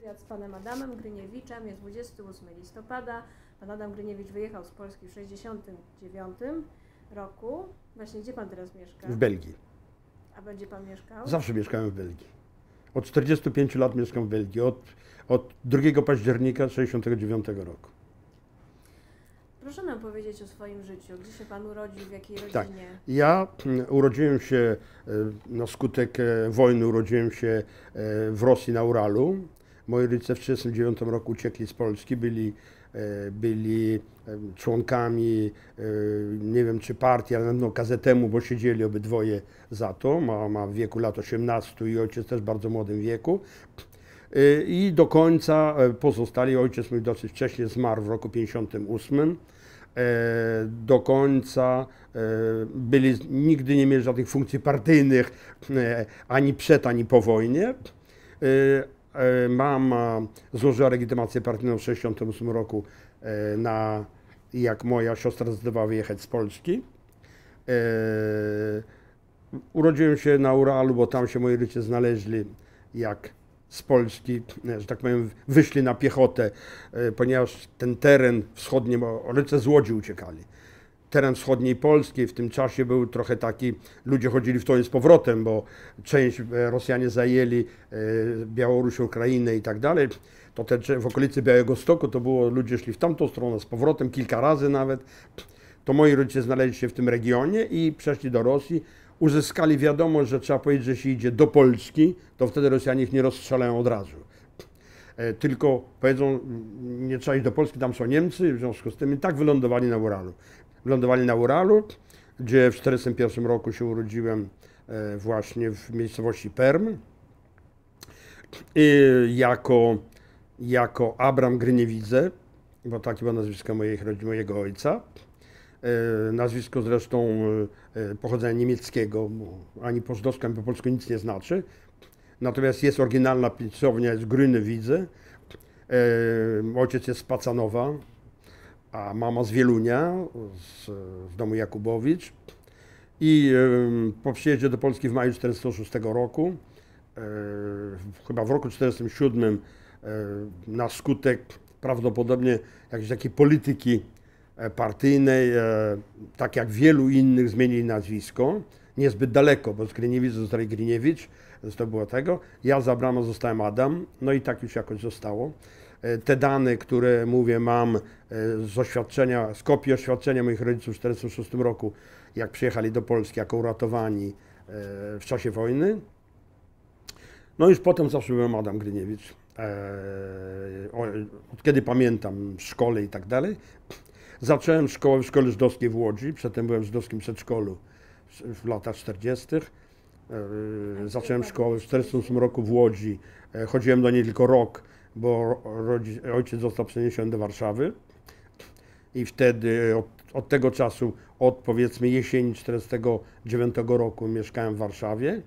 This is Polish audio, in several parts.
Wywiad z panem Adamem Gryniewiczem jest 28 listopada. Pan Adam Gryniewicz wyjechał z Polski w 1969 roku. Właśnie gdzie pan teraz mieszka? W Belgii. A będzie pan mieszkał? Zawsze mieszkałem w Belgii. Od 45 lat mieszkam w Belgii, od, od 2 października 1969 roku. Proszę nam powiedzieć o swoim życiu. Gdzie się Pan urodził, w jakiej tak. rodzinie? Tak. Ja mm, urodziłem się e, na skutek e, wojny, urodziłem się e, w Rosji na Uralu. Moi rodzice w 1939 roku uciekli z Polski, byli, e, byli e, członkami, e, nie wiem czy partii, ale no KZM-u, bo siedzieli obydwoje za to. Mama w wieku lat 18 i ojciec też w bardzo młodym wieku. I do końca pozostali, ojciec mój dosyć wcześnie zmarł w roku 58 do końca byli, nigdy nie mieli żadnych funkcji partyjnych ani przed, ani po wojnie, E, Mama e, złożyła legitymację partyjną w 1968 roku, e, na, jak moja siostra zdecydowała wyjechać z Polski. Urodziłem się na Uralu, bo tam się moi rodzice znaleźli, jak z Polski, że tak powiem, wyszli na piechotę, ponieważ ten teren wschodni, bo rodzice z Łodzi uciekali teren wschodniej Polski w tym czasie był trochę taki, ludzie chodzili w to i z powrotem, bo część e, Rosjanie zajęli e, Białoruś, Ukrainę i tak dalej. To te, w okolicy Białego Stoku to było, ludzie szli w tamtą stronę, z powrotem kilka razy nawet. To moi rodzice znaleźli się w tym regionie i przeszli do Rosji. Uzyskali wiadomość, że trzeba powiedzieć, że się idzie do Polski, to wtedy Rosjanie ich nie rozstrzelają od razu e, tylko powiedzą, mm, nie trzeba iść do Polski, tam są Niemcy, w związku z tym i tak wylądowali na Uralu. Lądowali na Uralu, gdzie w 1941 roku się urodziłem e, właśnie w miejscowości Perm. I jako, jako Abram Gryniewidze, bo takie było nazwisko mojej, mojego ojca. E, nazwisko zresztą e, pochodzenia niemieckiego, ani po ani po polsku nic nie znaczy. Natomiast jest oryginalna pisownia, jest Grynewidze. Ojciec jest z Pacanowa, a mama z Wielunia, z, z domu Jakubowicz. I po przyjeździe do Polski w maju 1946 roku, e, chyba w roku 1947, e, na skutek prawdopodobnie jakiejś takiej polityki e, partyjnej, tak jak wielu innych, zmienili nazwisko. Niezbyt daleko, bo z Gryniewicz zostali Gryniewicz, to było tego. Ja za zostałem Adam, no i tak już jakoś zostało. E, te dane, które mówię, mam e, z oświadczenia, z kopii oświadczenia moich rodziców w 1946 roku, jak przyjechali do Polski jako uratowani e, w czasie wojny. No już potem zawsze byłem Adam Gryniewicz. Od kiedy pamiętam, w szkole i tak dalej. Zacząłem szkołę w szkole żydowskiej w Łodzi, przedtem byłem w żydowskim przedszkolu w latach 40. Zacząłem szkołę w 1948 roku w Łodzi. Chodziłem do niej tylko rok bo ojciec został przeniesiony do Warszawy i wtedy od, od tego czasu, od powiedzmy jesieni 1949 roku mieszkałem w Warszawie.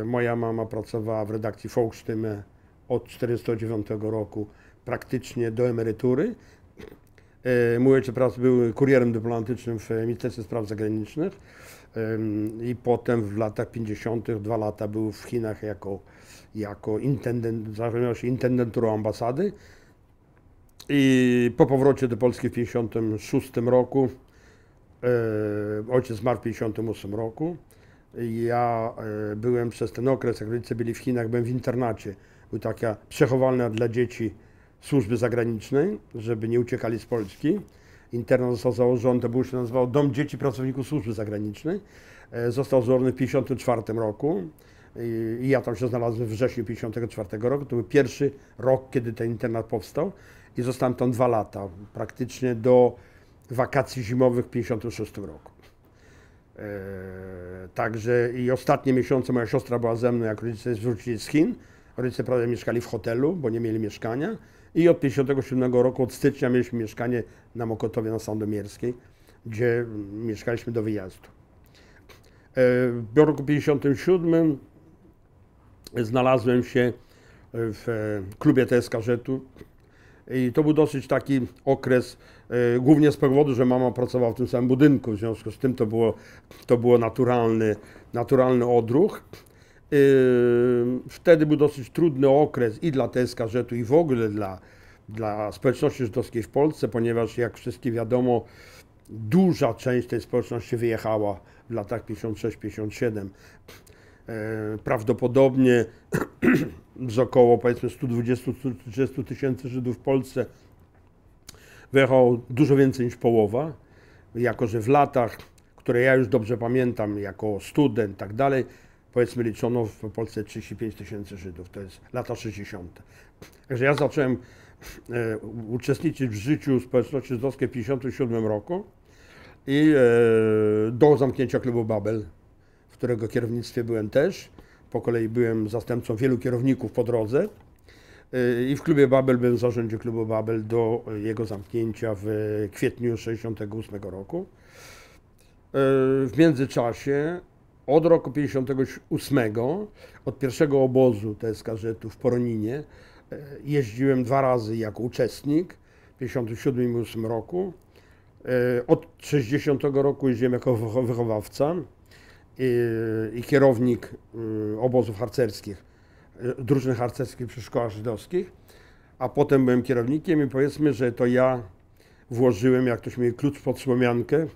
E, moja mama pracowała w redakcji Volksstimme od 1949 roku praktycznie do emerytury. E, mój ojciec był kurierem dyplomatycznym w Ministerstwie Spraw Zagranicznych e, i potem w latach 50. dwa lata był w Chinach jako jako intendent, zajmował się intendenturą ambasady i po powrocie do Polski w 1956 roku, e, ojciec zmarł w 1958 roku, ja e, byłem przez ten okres, jak rodzice byli w Chinach, byłem w internacie. Był taka przechowalna dla dzieci służby zagranicznej, żeby nie uciekali z Polski. Internat został założony, to był się nazywał Dom Dzieci Pracowników Służby Zagranicznej. E, został założony w 1954 roku. I ja tam się znalazłem w wrześniu 1954 roku. To był pierwszy rok, kiedy ten internat powstał. I zostałem tam dwa lata, praktycznie do wakacji zimowych w 1956 roku. E, także i ostatnie miesiące moja siostra była ze mną, jak rodzice zwrócili z Chin. Rodzice prawie mieszkali w hotelu, bo nie mieli mieszkania. I od 57 roku, od stycznia mieliśmy mieszkanie na Mokotowie na Sandomierskiej, gdzie mieszkaliśmy do wyjazdu. E, w roku 57 znalazłem się w e, klubie TSK Rzetu. i to był dosyć taki okres, e, głównie z powodu, że mama pracowała w tym samym budynku, w związku z tym to było, to było naturalny, naturalny odruch. E, wtedy był dosyć trudny okres i dla TSK Rzetu i w ogóle dla, dla społeczności żydowskiej w Polsce, ponieważ jak wszystkie wiadomo, duża część tej społeczności wyjechała w latach 56-57. E, prawdopodobnie z około powiedzmy 120-130 tysięcy Żydów w Polsce wyjechało dużo więcej niż połowa, jako że w latach, które ja już dobrze pamiętam jako student i tak dalej, powiedzmy liczono w Polsce 35 tysięcy Żydów, to jest lata 60. Także ja zacząłem e, uczestniczyć w życiu społeczności żydowskiej w 1957 roku i e, do zamknięcia klubu Babel w którego kierownictwie byłem też. Po kolei byłem zastępcą wielu kierowników po drodze. Y, I w klubie Babel byłem w zarządzie klubu Babel do jego zamknięcia w kwietniu 68 roku. Y, w międzyczasie od roku 58, od pierwszego obozu TSK tu w Poroninie, y, jeździłem dwa razy jako uczestnik w 57 i roku. Od 60 roku jeździłem jako wychowawca i, i kierownik y, obozów harcerskich, y, drużyn harcerskich przy szkołach żydowskich, a potem byłem kierownikiem i powiedzmy, że to ja włożyłem, jak ktoś mi klucz pod słomiankę,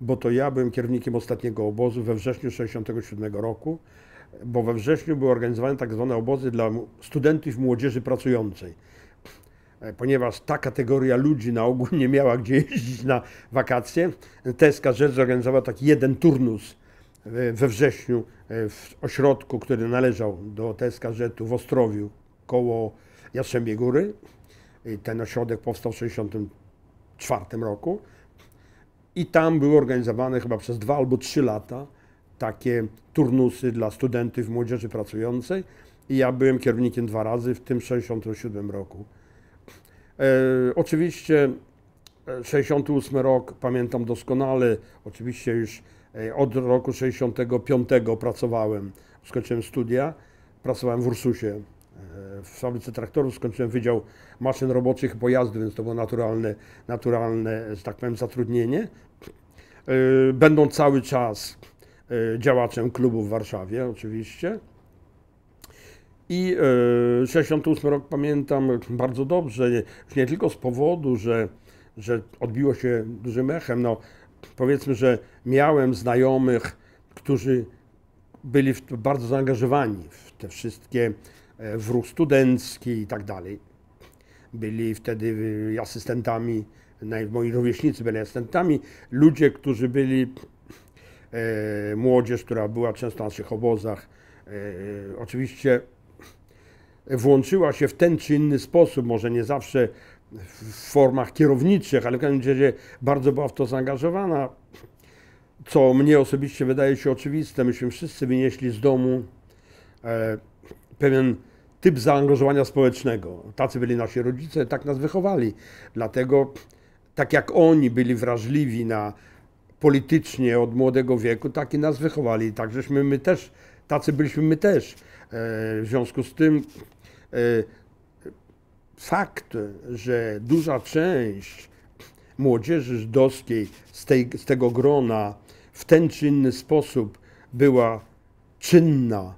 bo to ja byłem kierownikiem ostatniego obozu we wrześniu 1967 roku, bo we wrześniu były organizowane tak zwane obozy dla studentów młodzieży pracującej. E, ponieważ ta kategoria ludzi na ogół nie miała gdzie jeździć na wakacje, TSKZ zorganizowała taki jeden turnus we wrześniu e, w ośrodku, który należał do TSKZ-u w Ostrowiu koło Jastrzębiej Góry. Ten ośrodek powstał w 1964 roku i tam były organizowane chyba przez dwa albo trzy lata takie turnusy dla studentów młodzieży pracującej i ja byłem kierownikiem dwa razy w tym 67 roku. E, oczywiście 68 e, rok pamiętam doskonale, oczywiście już E, od roku 65 pracowałem, skończyłem studia, pracowałem w Ursusie, e, w fabryce traktorów, skończyłem Wydział Maszyn Roboczych i Pojazdów, więc to było naturalne, naturalne, że tak powiem, zatrudnienie. E, Będą cały czas działaczem klubu w Warszawie oczywiście. I 68 rok pamiętam bardzo dobrze, nie, nie tylko z powodu, że, że odbiło się dużym echem. No, Powiedzmy, że miałem znajomych, którzy byli bardzo zaangażowani w te wszystkie e, w ruch studencki i tak dalej. Byli wtedy e, asystentami, moi rówieśnicy byli asystentami, ludzie, którzy byli, e, młodzież, która była często na naszych obozach, e, oczywiście włączyła się w ten czy inny sposób, może nie zawsze w formach kierowniczych, ale w każdym razie bardzo była w to zaangażowana, co mnie osobiście wydaje się oczywiste. Myśmy wszyscy wynieśli z domu e, pewien typ zaangażowania społecznego. Tacy byli nasi rodzice, tak nas wychowali. Dlatego, tak jak oni byli wrażliwi na politycznie od młodego wieku, tak i nas wychowali. Tak żeśmy my też, tacy byliśmy my też. E, w związku z tym e, fakt, że duża część młodzieży żydowskiej z, tej, z tego grona w ten czy inny sposób była czynna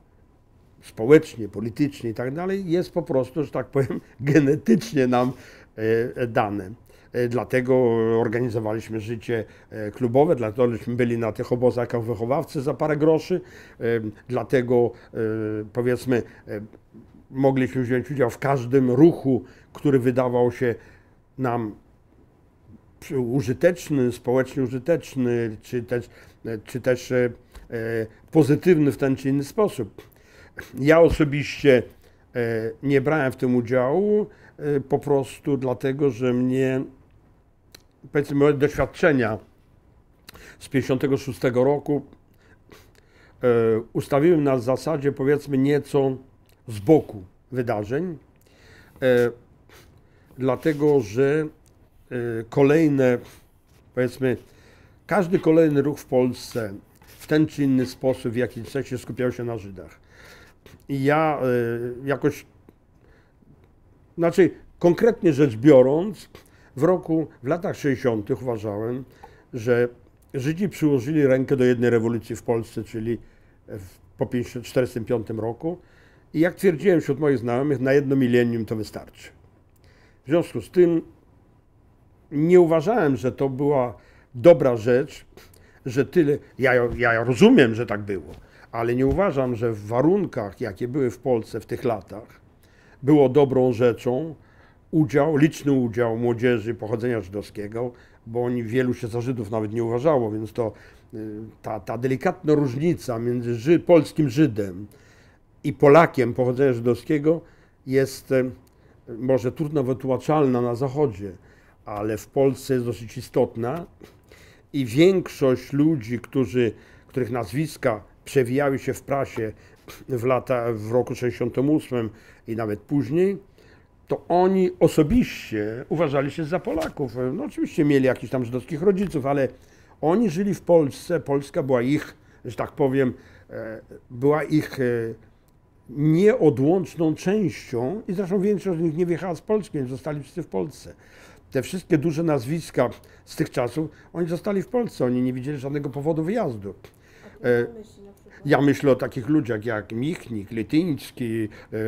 społecznie, politycznie i tak dalej, jest po prostu, że tak powiem, genetycznie nam e, dane. E, dlatego organizowaliśmy życie e, klubowe, dlatego byli na tych obozach jak wychowawcy za parę groszy, dlatego powiedzmy mogliśmy wziąć udział w każdym ruchu, który wydawał się nam użyteczny, społecznie użyteczny, czy też, czy też e, pozytywny w ten czy inny sposób. Ja osobiście e, nie brałem w tym udziału e, po prostu dlatego, że mnie, powiedzmy, moje doświadczenia z 1956 roku e, ustawiły na zasadzie, powiedzmy, nieco w boku wydarzeń, e, dlatego że e, kolejne, powiedzmy, każdy kolejny ruch w Polsce w ten czy inny sposób, w jakimś sensie skupiał się na Żydach. I ja e, jakoś, znaczy konkretnie rzecz biorąc, w roku, w latach 60. uważałem, że Żydzi przyłożyli rękę do jednej rewolucji w Polsce, czyli w, po 1945 roku, i jak twierdziłem wśród moich znajomych, na jedno milenium to wystarczy. W związku z tym nie uważałem, że to była dobra rzecz, że tyle. Ja, ja rozumiem, że tak było, ale nie uważam, że w warunkach, jakie były w Polsce w tych latach, było dobrą rzeczą udział, liczny udział młodzieży pochodzenia żydowskiego, bo oni wielu się za Żydów nawet nie uważało, więc to y, ta, ta delikatna różnica między polskim Żydem, i Polakiem pochodzenia żydowskiego jest e, może trudno wytłaczalna na Zachodzie, ale w Polsce jest dosyć istotna i większość ludzi, którzy, których nazwiska przewijały się w prasie w, lata, w roku 68 i nawet później, to oni osobiście uważali się za Polaków. No, oczywiście mieli jakichś tam żydowskich rodziców, ale oni żyli w Polsce, Polska była ich, że tak powiem, e, była ich e, nieodłączną częścią, i zresztą większość z nich nie wjechała z Polski, więc zostali wszyscy w Polsce. Te wszystkie duże nazwiska z tych czasów, oni zostali w Polsce, oni nie widzieli żadnego powodu wyjazdu. E, ja myślę o takich ludziach jak Michnik, Lityński, e,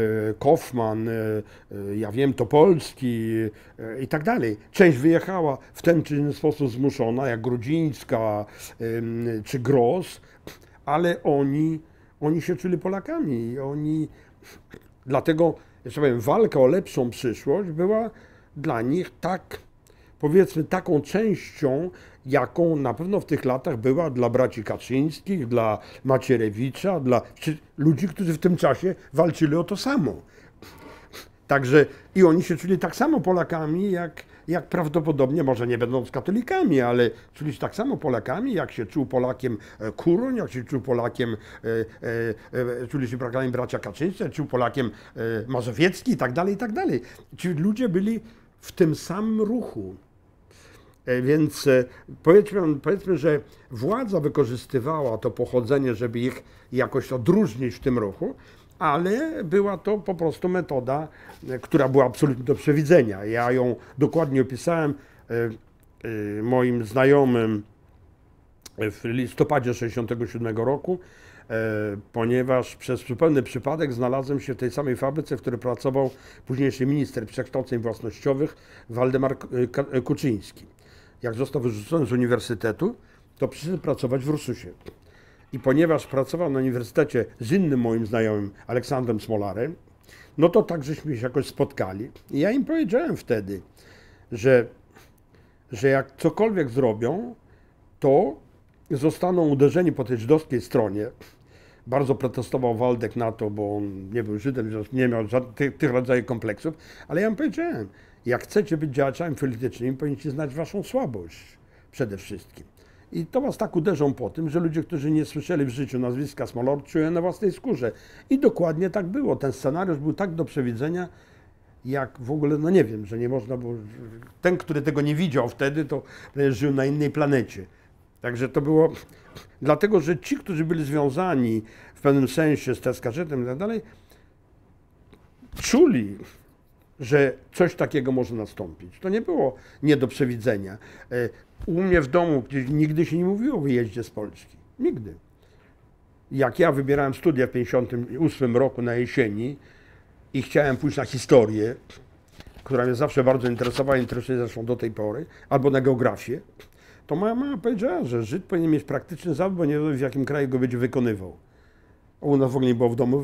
Kaufman, e, ja wiem, Topolski i tak dalej. Część wyjechała w ten czy inny sposób zmuszona, jak Grudzińska czy Gross, ale oni oni się czuli Polakami. Oni... Dlatego, ja tak powiem, walka o lepszą przyszłość była dla nich tak, powiedzmy, taką częścią, jaką na pewno w tych latach była dla braci Kaczyńskich, dla Macierewicza, dla ludzi, którzy w tym czasie walczyli o to samo. Także i oni się czuli tak samo Polakami, jak jak prawdopodobnie, może nie będąc katolikami, ale czuli się tak samo Polakami, jak się czuł Polakiem e, Kuroń, jak się czuł Polakiem, e, e, czuli się Polakami bracia Kaczyńscy, czuł Polakiem Mazowiecki i tak dalej, i tak dalej. Ci ludzie byli w tym samym ruchu. Więc powiedzmy, powiedzmy, że władza wykorzystywała to pochodzenie, żeby ich jakoś odróżnić w tym ruchu, ale była to po prostu metoda, e, która była absolutnie do przewidzenia. Ja ją dokładnie opisałem e, e, moim znajomym w listopadzie 67 roku, ponieważ przez zupełny przypadek znalazłem się w tej samej fabryce, w której pracował późniejszy minister przekształceń własnościowych Waldemar Kuczyński. Jak został wyrzucony z uniwersytetu, to przyszedł pracować w Rususie. I ponieważ pracował na uniwersytecie z innym moim znajomym, Aleksandrem Smolarem, no to tak żeśmy się jakoś spotkali. I ja im powiedziałem wtedy, że, że jak cokolwiek zrobią, to zostaną uderzeni po tej żydowskiej stronie. Bardzo protestował Waldek na to, bo on nie był Żydem, nie miał żadnych tych, rodzajów kompleksów, ale ja mu powiedziałem, jak chcecie być działaczami politycznymi, powinniście znać waszą słabość przede wszystkim. I to was tak uderzą po tym, że ludzie, którzy nie słyszeli w życiu nazwiska Smolor, czują na własnej skórze. I dokładnie tak było. Ten scenariusz był tak do przewidzenia, jak w ogóle, no nie wiem, że nie można było. Ten, który tego nie widział wtedy, to żył na innej planecie. Także to było. Dlatego, że ci, którzy byli związani w pewnym sensie z Teskarzetem i tak dalej, czuli że coś takiego może nastąpić. To nie było nie do przewidzenia. E, u mnie w domu gdzieś nigdy się nie mówiło o wyjeździe z Polski. Nigdy. Jak ja wybierałem studia w 1958 roku na jesieni i chciałem pójść na historię, która mnie zawsze bardzo interesowała, interesuje zresztą do tej pory, albo na geografię, to moja mama powiedziała, że Żyd powinien mieć praktyczny zawód, bo nie wiem w jakim kraju go będzie wykonywał. U nas w ogóle nie było w domu e,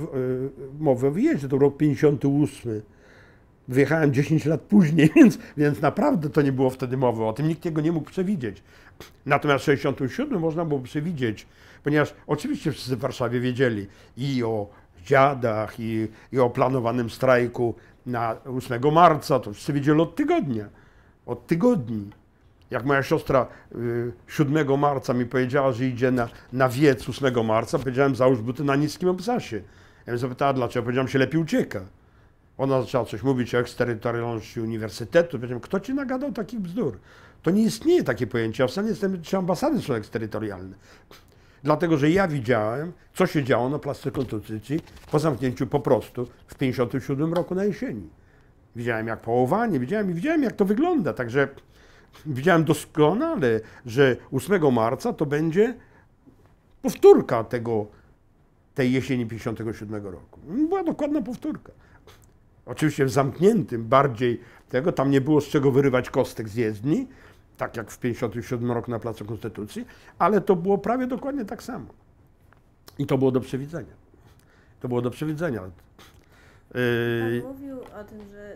mowy o wyjeździe, to rok 1958. Wyjechałem 10 lat później, więc, więc naprawdę to nie było wtedy mowy o tym. Nikt tego nie mógł przewidzieć. Natomiast w 67 można było przewidzieć, ponieważ oczywiście wszyscy w Warszawie wiedzieli i o dziadach, i, i o planowanym strajku na 8 marca. To wszyscy wiedzieli od tygodnia. Od tygodni. Jak moja siostra 7 y, marca mi powiedziała, że idzie na, na wiec 8 marca, powiedziałem załóż buty na niskim obsasie. Ja bym zapytała dlaczego, powiedziałem się lepiej ucieka. Ona zaczęła coś mówić o eksterytorialności uniwersytetu. Powiedziałem, kto ci nagadał takich bzdur? To nie istnieje takie pojęcie. A w Stanie Zjednoczonych czy ambasady są eksterytorialne. Dlatego, że ja widziałem, co się działo na Plastyce Konstytucji po zamknięciu po prostu w 1957 roku na jesieni. Widziałem jak połowanie, widziałem i widziałem jak to wygląda. Także widziałem doskonale, że 8 marca to będzie powtórka tego, tej jesieni 1957 roku. Była dokładna powtórka. Oczywiście w zamkniętym bardziej tego, tam nie było z czego wyrywać kostek z jezdni, tak jak w 1957 roku na Placu Konstytucji, ale to było prawie dokładnie tak samo. I to było do przewidzenia. To było do przewidzenia. Pan yy, mówił o tym, że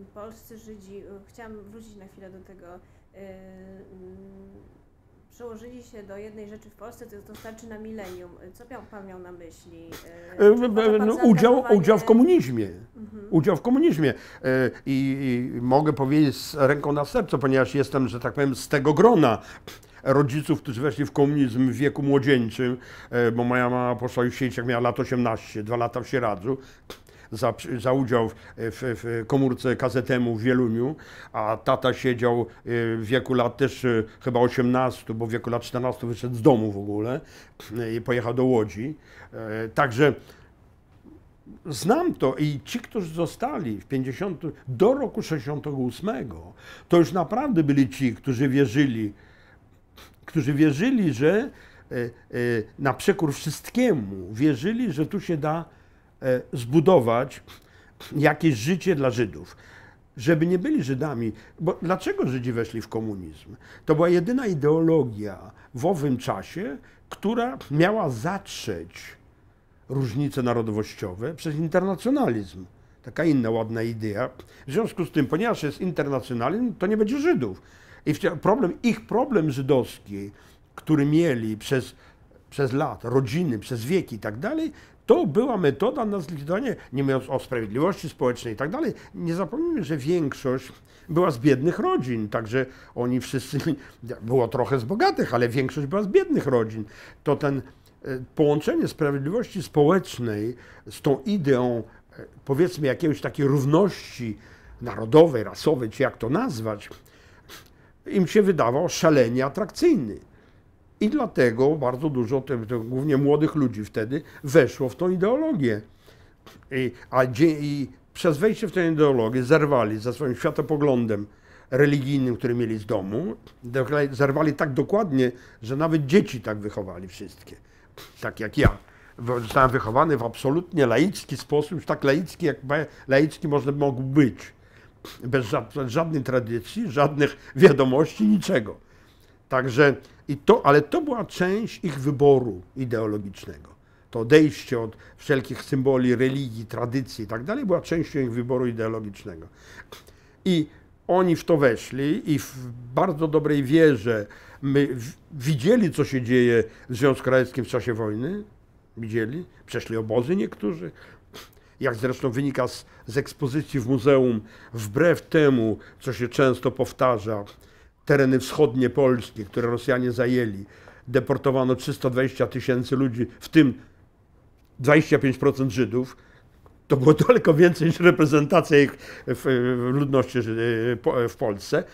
y, polscy Żydzi, y, chciałam wrócić na chwilę do tego, y, mm, przełożyli się do jednej rzeczy w Polsce, to jest dostarczy na milenium. Co miał, Pan miał na myśli? E, e, e, no, udział, udział w komunizmie. Mhm. Udział w komunizmie. I, I mogę powiedzieć z ręką na sercu, ponieważ jestem, że tak powiem, z tego grona rodziców, którzy weszli w komunizm w wieku młodzieńczym, bo moja mama poszła już siedzieć, jak miała lat 18, dwa lata w Sieradzu za, za udział w, w komórce KZM-u w Wielumiu, a tata siedział y, w wieku lat też y, chyba 18, bo w wieku lat 14 wyszedł z domu w ogóle y, i pojechał do Łodzi. Także znam to i ci, którzy zostali w 50, do roku 68, to już naprawdę byli ci, którzy wierzyli, którzy wierzyli, że na przekór wszystkiemu, wierzyli, że tu się da E, zbudować jakieś życie dla Żydów. Żeby nie byli Żydami, bo dlaczego Żydzi weszli w komunizm? To była jedyna ideologia w owym czasie, która miała zatrzeć różnice narodowościowe przez internacjonalizm. Taka inna ładna idea. W związku z tym, ponieważ jest internacjonalizm, to nie będzie Żydów. I problem, ich problem żydowski, który mieli przez, przez lat, rodziny, przez wieki i tak dalej, to była metoda na zlikwidowanie, nie mówiąc o sprawiedliwości społecznej i tak dalej. Nie zapomnijmy, że większość była z biednych rodzin, także oni wszyscy, było trochę z bogatych, ale większość była z biednych rodzin. To ten e, połączenie sprawiedliwości społecznej z tą ideą, e, powiedzmy, jakiejś takiej równości narodowej, rasowej, czy jak to nazwać, im się wydawał szalenie atrakcyjny. I dlatego bardzo dużo, te, te, głównie młodych ludzi wtedy, weszło w tą ideologię. I, a i przez wejście w tę ideologię zerwali ze swoim światopoglądem religijnym, który mieli z domu. Zerwali tak dokładnie, że nawet dzieci tak wychowali wszystkie. Tak jak ja. Zostałem wychowany w absolutnie laicki sposób, już tak laicki, jak laicki można mógł być. Bez żadnej tradycji, żadnych wiadomości, niczego. Także i to, ale to była część ich wyboru ideologicznego. To odejście od wszelkich symboli religii, tradycji i tak dalej była częścią ich wyboru ideologicznego. I oni w to weszli i w bardzo dobrej wierze my widzieli, co się dzieje w Związku Radzieckim w czasie wojny. Widzieli, przeszli obozy niektórzy, jak zresztą wynika z, z, ekspozycji w muzeum, wbrew temu, co się często powtarza, tereny wschodnie Polski, które Rosjanie zajęli. Deportowano 320 tysięcy ludzi, w tym 25% Żydów. To było daleko więcej niż reprezentacja ich w ludności e, w Polsce.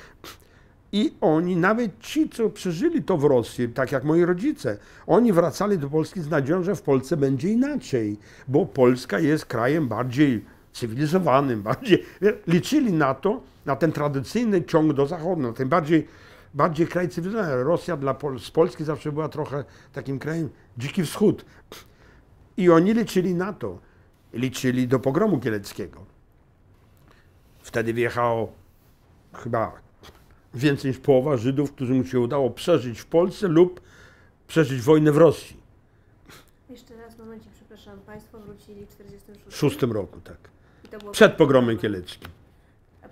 I oni, nawet ci, co przeżyli to w Rosji, tak jak moi rodzice, oni wracali do Polski z nadzieją, że w Polsce będzie inaczej, bo Polska jest krajem bardziej cywilizowanym, bardziej. Liczyli na to, na ten tradycyjny ciąg do na tym bardziej, bardziej kraj cywilizowany. Rosja dla Pol z Polski zawsze była trochę takim krajem dziki wschód. I oni liczyli na to, liczyli do pogromu kieleckiego. Wtedy wjechało chyba więcej niż połowa Żydów, mu się udało przeżyć w Polsce lub przeżyć wojnę w Rosji. Jeszcze raz, momencie, przepraszam, państwo wrócili w 1946 roku, tak. Przed pogromem kieleckim.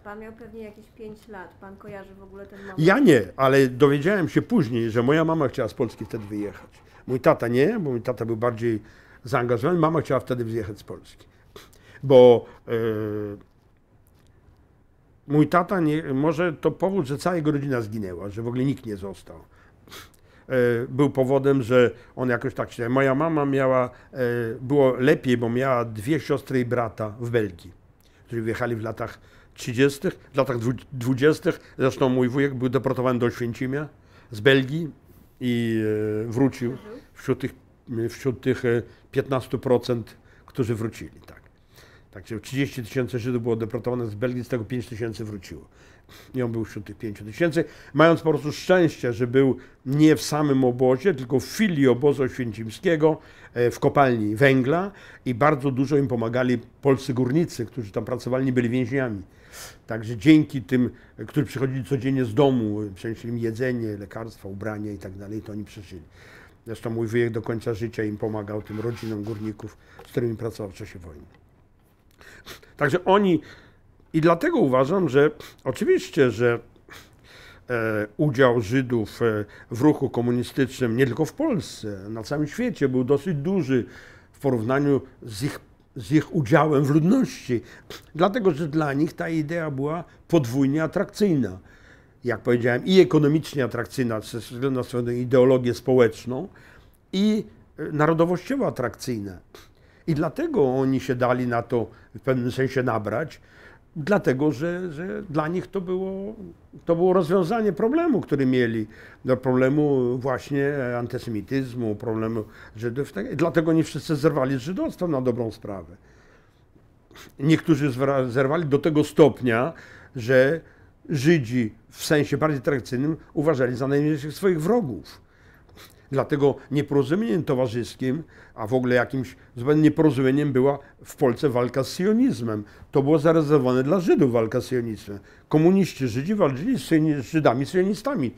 Pan miał pewnie jakieś 5 lat. Pan kojarzy w ogóle ten moment? Ja nie, ale dowiedziałem się później, że moja mama chciała z Polski wtedy wyjechać. Mój tata nie, bo mój tata był bardziej zaangażowany. Mama chciała wtedy wyjechać z Polski. Bo e, mój tata, nie, może to powód, że cała jego rodzina zginęła, że w ogóle nikt nie został e, był powodem, że on jakoś tak się. Moja mama miała, e, było lepiej, bo miała dwie siostry i brata w Belgii, którzy wyjechali w latach 30., w latach 20. Zresztą mój wujek był deportowany do Święcimia z Belgii i e, wrócił wśród tych, wśród tych 15%, e, którzy wrócili. Tak. Także 30 tysięcy Żydów było deportowanych z Belgii, z tego 5 tysięcy wróciło. I on był wśród tych pięciu tysięcy, mając po prostu szczęście, że był nie w samym obozie, tylko w filii obozu Święcimskiego e, w kopalni węgla i bardzo dużo im pomagali polscy górnicy, którzy tam pracowali, nie byli więźniami. Także dzięki tym, e, którzy przychodzili codziennie z domu, przynieśli im jedzenie, lekarstwa, ubrania i tak dalej, to oni przeżyli. Zresztą mój wyjek do końca życia im pomagał, tym rodzinom górników, z którymi pracował w czasie wojny. Także oni i dlatego uważam, że oczywiście, że e, udział Żydów e, w ruchu komunistycznym nie tylko w Polsce, na całym świecie był dosyć duży w porównaniu z ich, z ich udziałem w ludności. Dlatego, że dla nich ta idea była podwójnie atrakcyjna. Jak powiedziałem, i ekonomicznie atrakcyjna ze względu na swoją ideologię społeczną, i e, narodowościowo atrakcyjna. I dlatego oni się dali na to w pewnym sensie nabrać, dlatego że, że dla nich to było, to było rozwiązanie problemu, który mieli, do no, problemu właśnie antysemityzmu, problemu Żydów. Tak dlatego nie wszyscy zerwali z żydostwem na dobrą sprawę. Niektórzy zerwali do tego stopnia, że Żydzi w sensie bardziej tradycyjnym uważali za najmniejszych swoich wrogów. Dlatego nieporozumieniem towarzyskim, a w ogóle jakimś nieporozumieniem była w Polsce walka z sionizmem. To było zarezerwowane dla Żydów walka z sionizmem. Komuniści Żydzi walczyli z Żydami sionistami.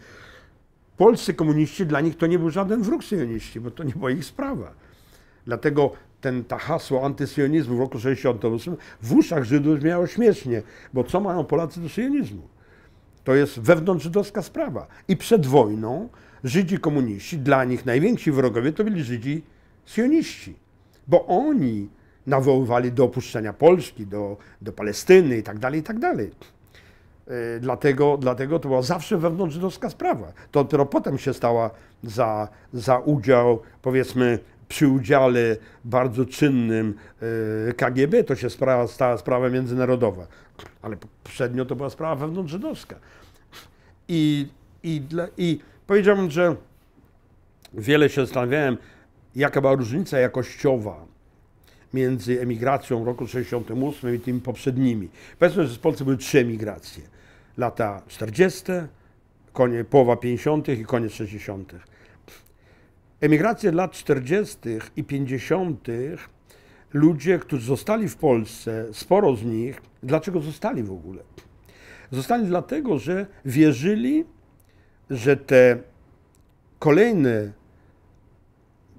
Polscy komuniści, dla nich to nie był żaden wróg syjoniści, bo to nie była ich sprawa. Dlatego ten, ta hasło antysjonizmu w roku 68 w uszach Żydów miało śmiesznie, bo co mają Polacy do syjonizmu? To jest wewnątrz żydowska sprawa. I przed wojną Żydzi komuniści, dla nich najwięksi wrogowie to byli Żydzi sioniści, bo oni nawoływali do opuszczenia Polski, do, do Palestyny itd., tak itd. Tak e, dlatego, dlatego to była zawsze wewnątrzżydowska sprawa. To dopiero potem się stała za, za udział, powiedzmy, przy udziale bardzo czynnym e, KGB, to się sprawa, stała sprawa międzynarodowa. Ale poprzednio to była sprawa wewnątrzżydowska. I, i, dla, i Powiedziałbym, że wiele się zastanawiałem, jaka była różnica jakościowa między emigracją roku 68 i tymi poprzednimi. Powiedzmy, że w Polsce były trzy emigracje. Lata 40., konie, połowa 50. i koniec 60. Emigracje lat 40. i 50. ludzie, którzy zostali w Polsce, sporo z nich, dlaczego zostali w ogóle? Zostali dlatego, że wierzyli, że te kolejne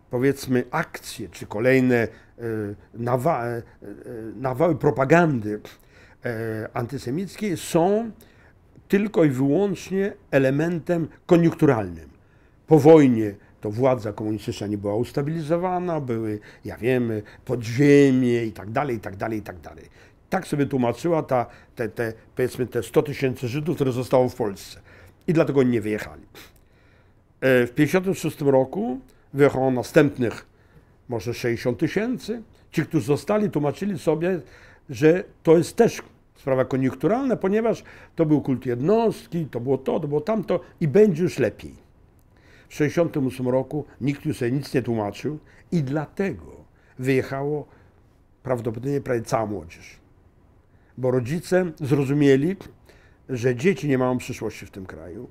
powiedzmy akcje, czy kolejne e, nawa e, e, nawały propagandy antysemickiej są tylko i wyłącznie elementem koniunkturalnym. Po wojnie to władza komunistyczna nie była ustabilizowana, były, ja wiemy, podziemie i tak dalej, i tak dalej, i tak dalej. Tak sobie tłumaczyła ta, te, te, powiedzmy te 100 tysięcy Żydów, które zostało w Polsce i dlatego oni nie wyjechali. E, w 1956 roku wyjechało następnych może 60 tysięcy. Ci, którzy zostali, tłumaczyli sobie, że to jest też sprawa koniunkturalna, ponieważ to był kult jednostki, to było to, to było tamto i będzie już lepiej. W 1968 roku nikt już sobie nic nie tłumaczył i dlatego wyjechało prawdopodobnie prawie cała młodzież. Bo rodzice zrozumieli, że dzieci nie mają przyszłości w tym kraju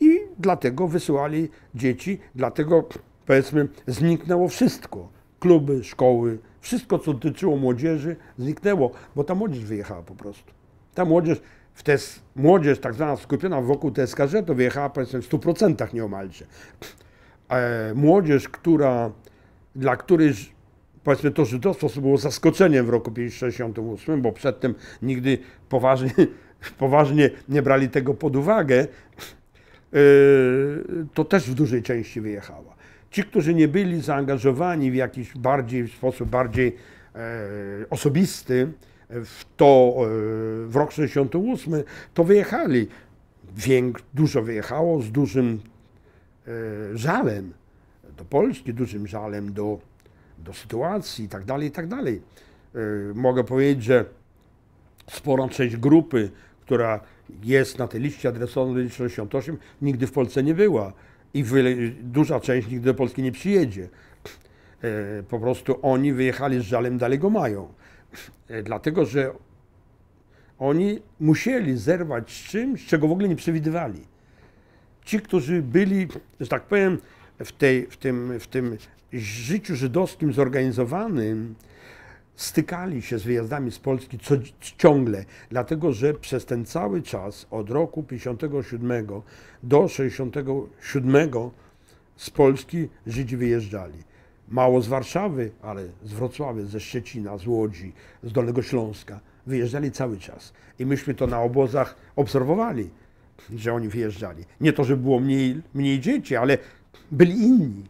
i dlatego wysyłali dzieci, dlatego powiedzmy zniknęło wszystko. Kluby, szkoły, wszystko co dotyczyło młodzieży zniknęło, bo ta młodzież wyjechała po prostu. Ta młodzież, w te, młodzież tak zwana skupiona wokół TSKŻ to wyjechała powiedzmy w 100% nieomalże. E, młodzież, która, dla której powiedzmy to żydostwo było zaskoczeniem w roku 1968, bo przedtem nigdy poważnie poważnie nie brali tego pod uwagę, y, to też w dużej części wyjechała. Ci, którzy nie byli zaangażowani w jakiś bardziej, w sposób bardziej e, osobisty w to e, w rok 68, to wyjechali. dużo wyjechało z dużym e, żalem do Polski, dużym żalem do, do sytuacji itd., tak itd. Tak mogę powiedzieć, że spora część grupy która jest na tej liście adresowanej do 68, nigdy w Polsce nie była i duża część nigdy do Polski nie przyjedzie. E, po prostu oni wyjechali z żalem, dalej go mają. E, dlatego, że oni musieli zerwać z czymś, czego w ogóle nie przewidywali. Ci, którzy byli, że tak powiem, w, tej, w, tym, w tym życiu żydowskim zorganizowanym, stykali się z wyjazdami z Polski co, ciągle, dlatego że przez ten cały czas od roku 57 do 67 z Polski Żydzi wyjeżdżali. Mało z Warszawy, ale z Wrocławia, ze Szczecina, z Łodzi, z Dolnego Śląska. Wyjeżdżali cały czas. I myśmy to na obozach obserwowali, że oni wyjeżdżali. Nie to, że było mniej, mniej dzieci, ale byli inni.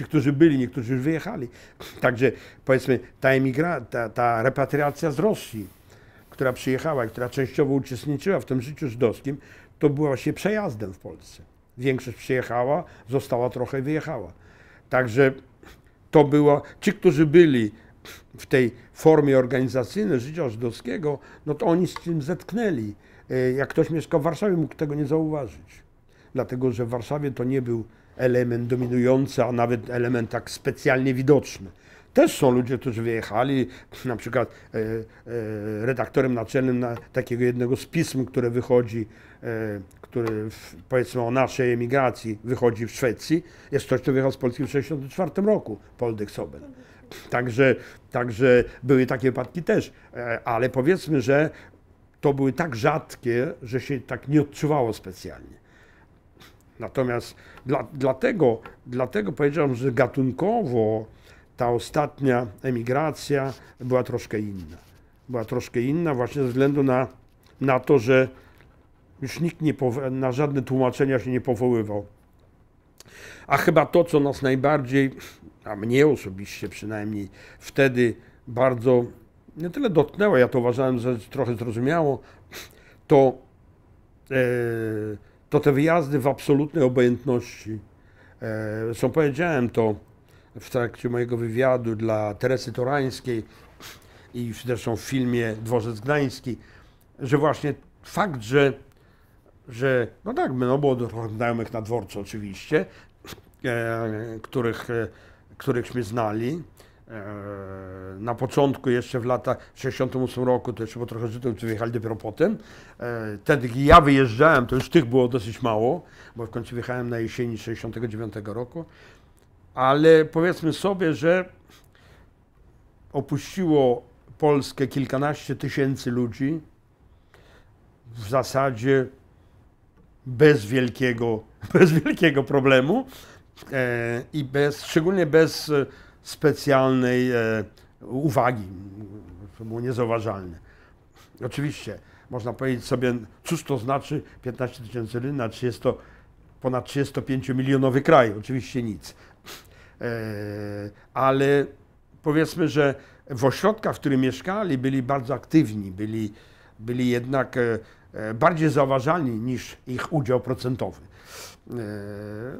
Ci, którzy byli, niektórzy już wyjechali. Także powiedzmy ta emigra, ta, ta repatriacja z Rosji, która przyjechała i która częściowo uczestniczyła w tym życiu żydowskim, to była się przejazdem w Polsce. Większość przyjechała, została trochę i wyjechała. Także to było, ci, którzy byli w tej formie organizacyjnej życia żydowskiego, no to oni z tym zetknęli. E, jak ktoś mieszkał w Warszawie, mógł tego nie zauważyć. Dlatego, że w Warszawie to nie był element dominujący, a nawet element tak specjalnie widoczny. Też są ludzie, którzy wyjechali, na przykład e, e, redaktorem naczelnym na takiego jednego z pism, które wychodzi, e, który w, powiedzmy o naszej emigracji wychodzi w Szwecji, jest ktoś, kto wyjechał z Polski w 1964 roku, Poldek Sobel. Także, także były takie wypadki też, e, ale powiedzmy, że to były tak rzadkie, że się tak nie odczuwało specjalnie. Natomiast dla, dlatego, dlatego powiedziałem, że gatunkowo ta ostatnia emigracja była troszkę inna. Była troszkę inna właśnie ze względu na, na to, że już nikt nie na żadne tłumaczenia się nie powoływał. A chyba to, co nas najbardziej, a mnie osobiście przynajmniej wtedy bardzo nie tyle dotknęło, ja to uważałem, że trochę zrozumiało, to e, to te wyjazdy w absolutnej obojętności. Zresztą powiedziałem to w trakcie mojego wywiadu dla Teresy Torańskiej i zresztą w filmie Dworzec Gdański, że właśnie fakt, że, że no tak, no było znajomych na dworcu oczywiście, e, których, e, którychśmy znali, Eee, na początku, jeszcze w latach 68 roku, to jeszcze trochę trochę Żydów, którzy wyjechali dopiero potem. Eee, wtedy, gdy ja wyjeżdżałem, to już tych było dosyć mało, bo w końcu wyjechałem na jesieni 69 roku. Ale powiedzmy sobie, że opuściło Polskę kilkanaście tysięcy ludzi, w zasadzie bez wielkiego, bez wielkiego problemu eee, i bez, szczególnie bez specjalnej e, uwagi. To było niezauważalne. Oczywiście można powiedzieć sobie, cóż to znaczy 15 tysięcy lin na 30, ponad 35 milionowy kraj. Oczywiście nic. E, ale powiedzmy, że w ośrodkach, w których mieszkali, byli bardzo aktywni, byli, byli jednak e, bardziej zauważalni niż ich udział procentowy.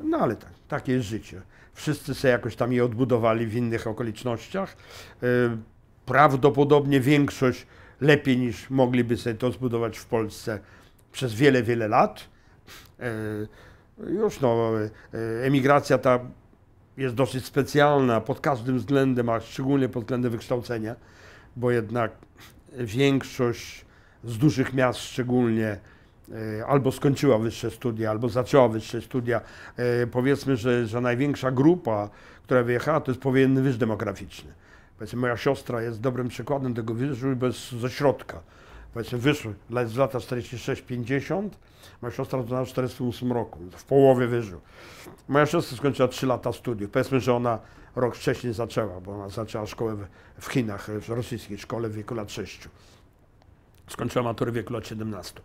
No ale tak, takie jest życie. Wszyscy sobie jakoś tam je odbudowali w innych okolicznościach. Y, prawdopodobnie większość lepiej niż mogliby sobie to zbudować w Polsce przez wiele, wiele lat. Y, już no, y, emigracja ta jest dosyć specjalna pod każdym względem, a szczególnie pod względem wykształcenia, bo jednak większość z dużych miast szczególnie E, albo skończyła wyższe studia, albo zaczęła wyższe studia. E, powiedzmy, że, że największa grupa, która wyjechała, to jest powiedzmy wyż demograficzny. Powiedzmy, moja siostra jest dobrym przykładem tego wyżu, bo jest ze środka. Powiedzmy, wyszły z lata 46-50, moja siostra to w 48 roku, w połowie wyżu. Moja siostra skończyła 3 lata studiów. Powiedzmy, że ona rok wcześniej zaczęła, bo ona zaczęła szkołę w Chinach, w rosyjskiej szkole w wieku lat 6. Skończyła maturę w wieku lat 17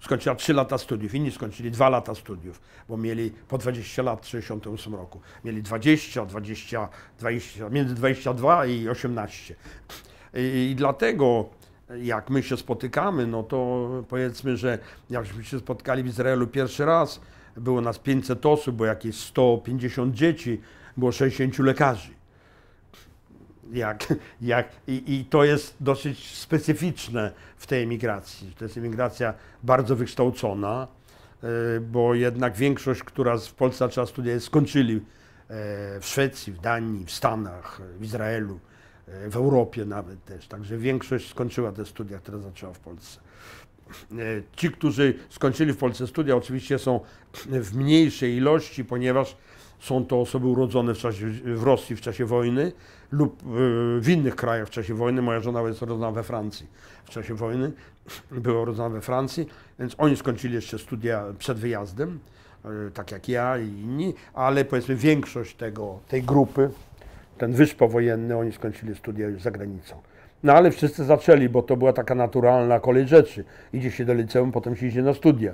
skończyła 3 lata studiów, inni skończyli 2 lata studiów, bo mieli po 20 lat w 1968 roku. Mieli 20, 20, 20 między 22 i 18. I, i dlatego jak my się spotykamy, no to powiedzmy, że jakśmy się spotkali w Izraelu pierwszy raz, było nas 500 osób, było jakieś 150 dzieci, było 60 lekarzy jak, jak, i, I to jest dosyć specyficzne w tej emigracji. To jest emigracja bardzo wykształcona, e, bo jednak większość, która w Polsce zaczęła studia skończyli e, w Szwecji, w Danii, w Stanach, w Izraelu, e, w Europie nawet też. Także większość skończyła te studia, które zaczęła w Polsce. Ci, którzy skończyli w Polsce studia, oczywiście są w mniejszej ilości, ponieważ są to osoby urodzone w, czasie, w Rosji w czasie wojny, lub y, w innych krajach w czasie wojny. Moja żona jest rodzona we Francji w czasie wojny, była rodzona we Francji, więc oni skończyli jeszcze studia przed wyjazdem, y, tak jak ja i inni, ale powiedzmy większość tego, tej grupy, ten wyż powojenny, oni skończyli studia już za granicą. No ale wszyscy zaczęli, bo to była taka naturalna kolej rzeczy. Idzie się do liceum, potem się idzie na studia.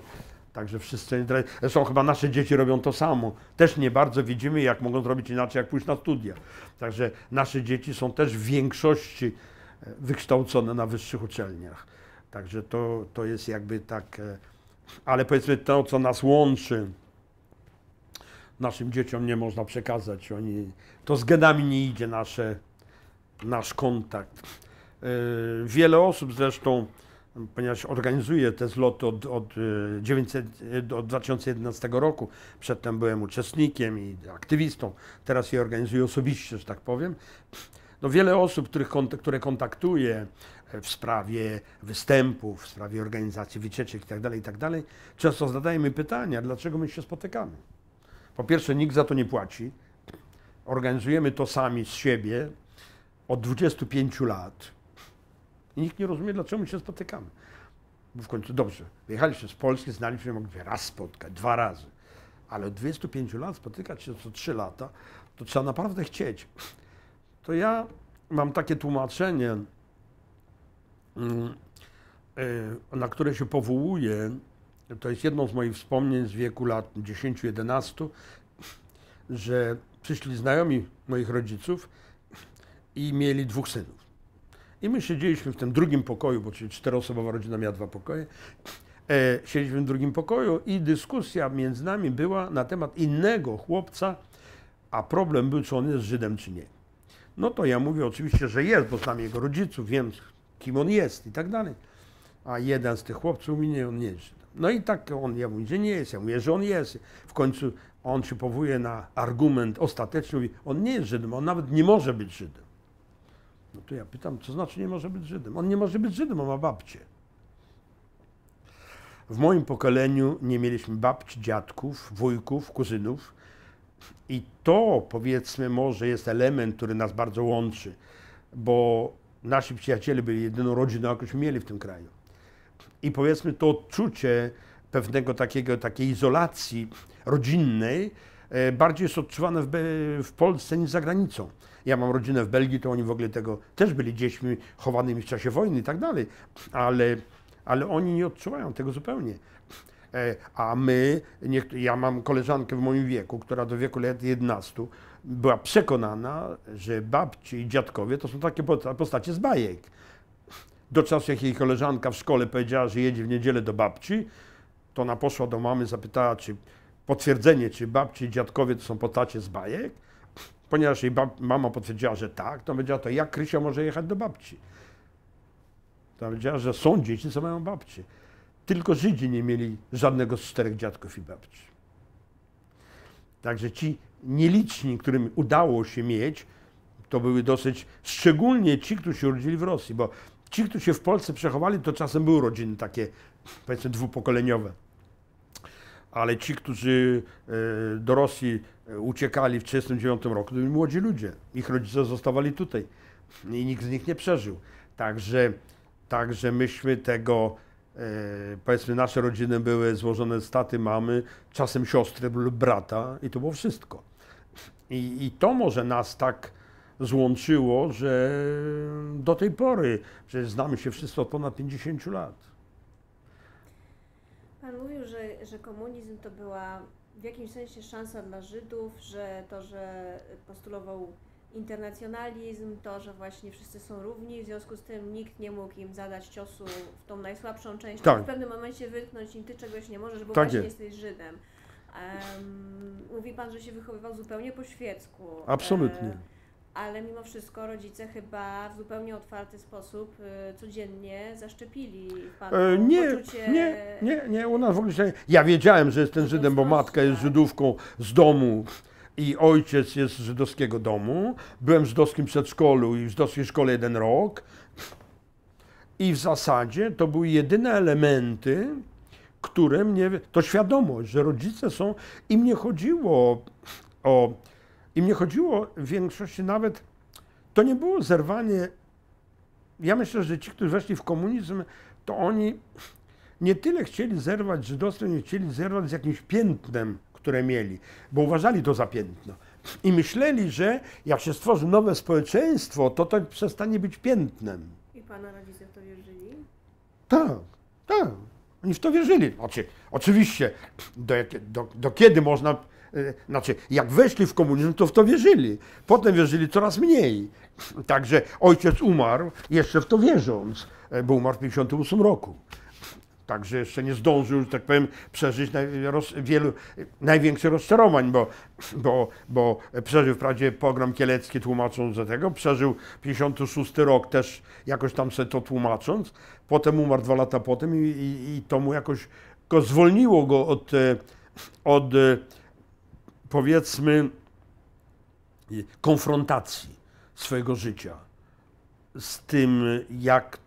Także wszyscy, zresztą chyba nasze dzieci robią to samo. Też nie bardzo widzimy, jak mogą zrobić inaczej, jak pójść na studia. Także nasze dzieci są też w większości e, wykształcone na wyższych uczelniach. Także to, to jest jakby tak, e, ale powiedzmy to, co nas łączy, naszym dzieciom nie można przekazać. Oni, to z genami nie idzie nasze, nasz kontakt. E, wiele osób zresztą ponieważ organizuję te zloty od, od, 900, y, y, od 2011 roku. Przedtem byłem uczestnikiem i aktywistą, teraz je organizuję osobiście, że tak powiem. No wiele osób, których, które kontaktuję e, w sprawie występów, w sprawie organizacji wycieczek itd., tak itd., tak często zadaje mi pytania, dlaczego my się spotykamy. Po pierwsze, nikt za to nie płaci. Organizujemy to sami z siebie od 25 lat i nikt nie rozumie, dlaczego my się spotykamy. Bo w końcu dobrze, wyjechaliśmy z Polski, znaliśmy, mogliśmy raz spotkać, dwa razy. Ale od 25 lat spotykać się co 3 lata, to trzeba naprawdę chcieć. To ja mam takie tłumaczenie, mm, y, na które się powołuję. To jest jedno z moich wspomnień z wieku lat 10-11, że przyszli znajomi moich rodziców i mieli dwóch synów. I my siedzieliśmy w tym drugim pokoju, bo czyli czteroosobowa rodzina miała dwa pokoje. E, siedzieliśmy w drugim pokoju i dyskusja między nami była na temat innego chłopca, a problem był, czy on jest Żydem, czy nie. No to ja mówię oczywiście, że jest, bo znam jego rodziców, wiem kim on jest i tak dalej. A jeden z tych chłopców mówi, nie, on nie jest Żydem. No i tak on, ja mówię, że nie jest, ja mówię, że on jest. W końcu on się powołuje na argument ostateczny, mówi, on nie jest Żydem, on nawet nie może być Żydem. To ja pytam, co znaczy nie może być Żydem? On nie może być Żydem, on ma babcię. W moim pokoleniu nie mieliśmy babci, dziadków, wujków, kuzynów. I to powiedzmy może jest element, który nas bardzo łączy, bo nasi przyjaciele byli jedyną rodziną, jakąśmy mieli w tym kraju. I powiedzmy to odczucie pewnego takiego, takiej izolacji rodzinnej e, bardziej jest odczuwane w, w Polsce niż za granicą. Ja mam rodzinę w Belgii, to oni w ogóle tego też byli dziećmi chowanymi w czasie wojny i tak dalej, ale, ale oni nie odczuwają tego zupełnie. E, a my, ja mam koleżankę w moim wieku, która do wieku lat 11 była przekonana, że babci i dziadkowie to są takie postacie z bajek. Do czasu, jak jej koleżanka w szkole powiedziała, że jedzie w niedzielę do babci, to ona poszła do mamy, zapytała, czy potwierdzenie, czy babci i dziadkowie to są postacie z bajek. Ponieważ jej mama potwierdziła, że tak, to powiedziała to, jak Krysia może jechać do babci? To powiedziała, że są dzieci, co mają babci. Tylko Żydzi nie mieli żadnego z czterech dziadków i babci. Także ci nieliczni, którym udało się mieć, to były dosyć, szczególnie ci, którzy się urodzili w Rosji, bo ci, którzy się w Polsce przechowali, to czasem były rodziny takie, powiedzmy, dwupokoleniowe ale ci, którzy e, do Rosji e, uciekali w 1939 roku, to byli młodzi ludzie. Ich rodzice zostawali tutaj i nikt z nich nie przeżył. Także, także myśmy tego, e, powiedzmy, nasze rodziny były złożone z taty, mamy, czasem siostry lub brata i to było wszystko. I, i to może nas tak złączyło, że do tej pory, że znamy się wszyscy od ponad 50 lat. Pan mówił, że, że komunizm to była w jakimś sensie szansa dla Żydów, że to, że postulował internacjonalizm, to, że właśnie wszyscy są równi, w związku z tym nikt nie mógł im zadać ciosu w tą najsłabszą część, tak. w pewnym momencie wytknąć im, ty czegoś nie możesz, bo tak właśnie jest. jesteś Żydem. Um, mówi Pan, że się wychowywał zupełnie po świecku. Absolutnie. E ale mimo wszystko rodzice chyba w zupełnie otwarty sposób y, codziennie zaszczepili panu e, nie, poczucie... Nie, nie, nie, u nas w ogóle się... Ja wiedziałem, że jestem Żydem, bo matka jest Żydówką z domu i ojciec jest z żydowskiego domu. Byłem w żydowskim przedszkolu i w żydowskiej szkole jeden rok. I w zasadzie to były jedyne elementy, które mnie... To świadomość, że rodzice są... I mnie chodziło o i mnie chodziło w większości nawet, to nie było zerwanie. Ja myślę, że ci, którzy weszli w komunizm, to oni nie tyle chcieli zerwać z żydostwem, nie chcieli zerwać z jakimś piętnem, które mieli, bo uważali to za piętno. I myśleli, że jak się stworzy nowe społeczeństwo, to to przestanie być piętnem. I pana rodzice w to wierzyli? Tak, tak. Oni w to wierzyli. Oczy, oczywiście, do, do, do kiedy można Y, znaczy, jak weszli w komunizm, to w to wierzyli. Potem wierzyli coraz mniej. Także ojciec umarł, jeszcze w to wierząc, e, bo umarł w 1958 roku. Także jeszcze nie zdążył, że tak powiem, przeżyć naj, roz, wielu, największych rozczarowań, bo, bo, bo przeżył wprawdzie program kielecki tłumacząc do tego, przeżył 56 rok też jakoś tam sobie to tłumacząc, potem umarł dwa lata potem i, i, i to mu jakoś go zwolniło go od, e, od e, powiedzmy, konfrontacji swojego życia z tym, jak,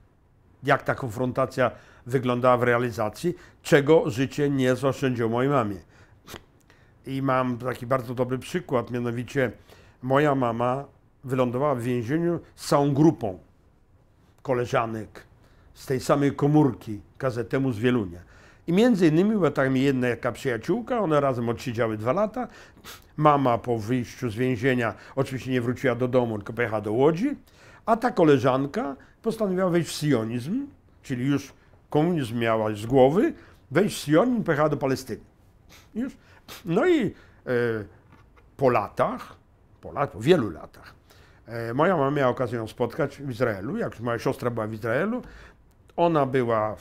jak ta konfrontacja wyglądała w realizacji, czego życie nie zaoszczędziło mojej mamie. I mam taki bardzo dobry przykład, mianowicie moja mama wylądowała w więzieniu z całą grupą koleżanek z tej samej komórki KZM z Wielunia. I między innymi była tam jedna jaka przyjaciółka, one razem odsiedziały dwa lata. Mama po wyjściu z więzienia oczywiście nie wróciła do domu, tylko pojechała do Łodzi. A ta koleżanka postanowiła wejść w sionizm, czyli już komunizm miała z głowy, wejść w sionizm, pojechała do Palestyny. Już. No i e, po latach, po, lat, po wielu latach, e, moja mama miała okazję ją spotkać w Izraelu, jak moja siostra była w Izraelu, ona była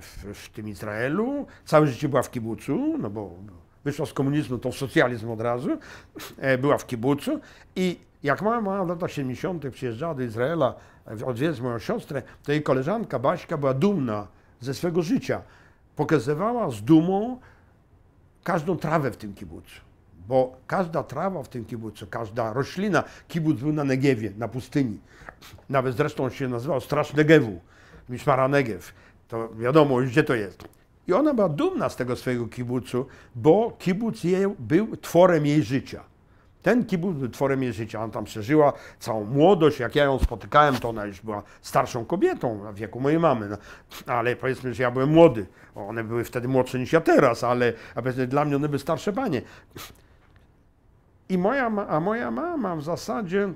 w, w tym Izraelu, całe życie była w kibucu, no bo wyszła z komunizmu, to w socjalizm od razu, e, była w kibucu i jak mama w latach 70. przyjeżdżała do Izraela e, odwiedzać moją siostrę, to jej koleżanka Baśka była dumna ze swego życia. Pokazywała z dumą każdą trawę w tym kibucu. Bo każda trawa w tym kibucu, każda roślina, kibuc był na Negewie, na pustyni. Nawet zresztą się nazywał Strasz Negewu, Mishmara Negev to wiadomo już, gdzie to jest. I ona była dumna z tego swojego kibucu, bo kibuc jej był tworem jej życia. Ten kibuc był tworem jej życia. Ona tam przeżyła całą młodość. Jak ja ją spotykałem, to ona już była starszą kobietą w wieku mojej mamy. No, ale powiedzmy, że ja byłem młody. One były wtedy młodsze niż ja teraz, ale a dla mnie one były starsze panie. I moja, a moja mama w zasadzie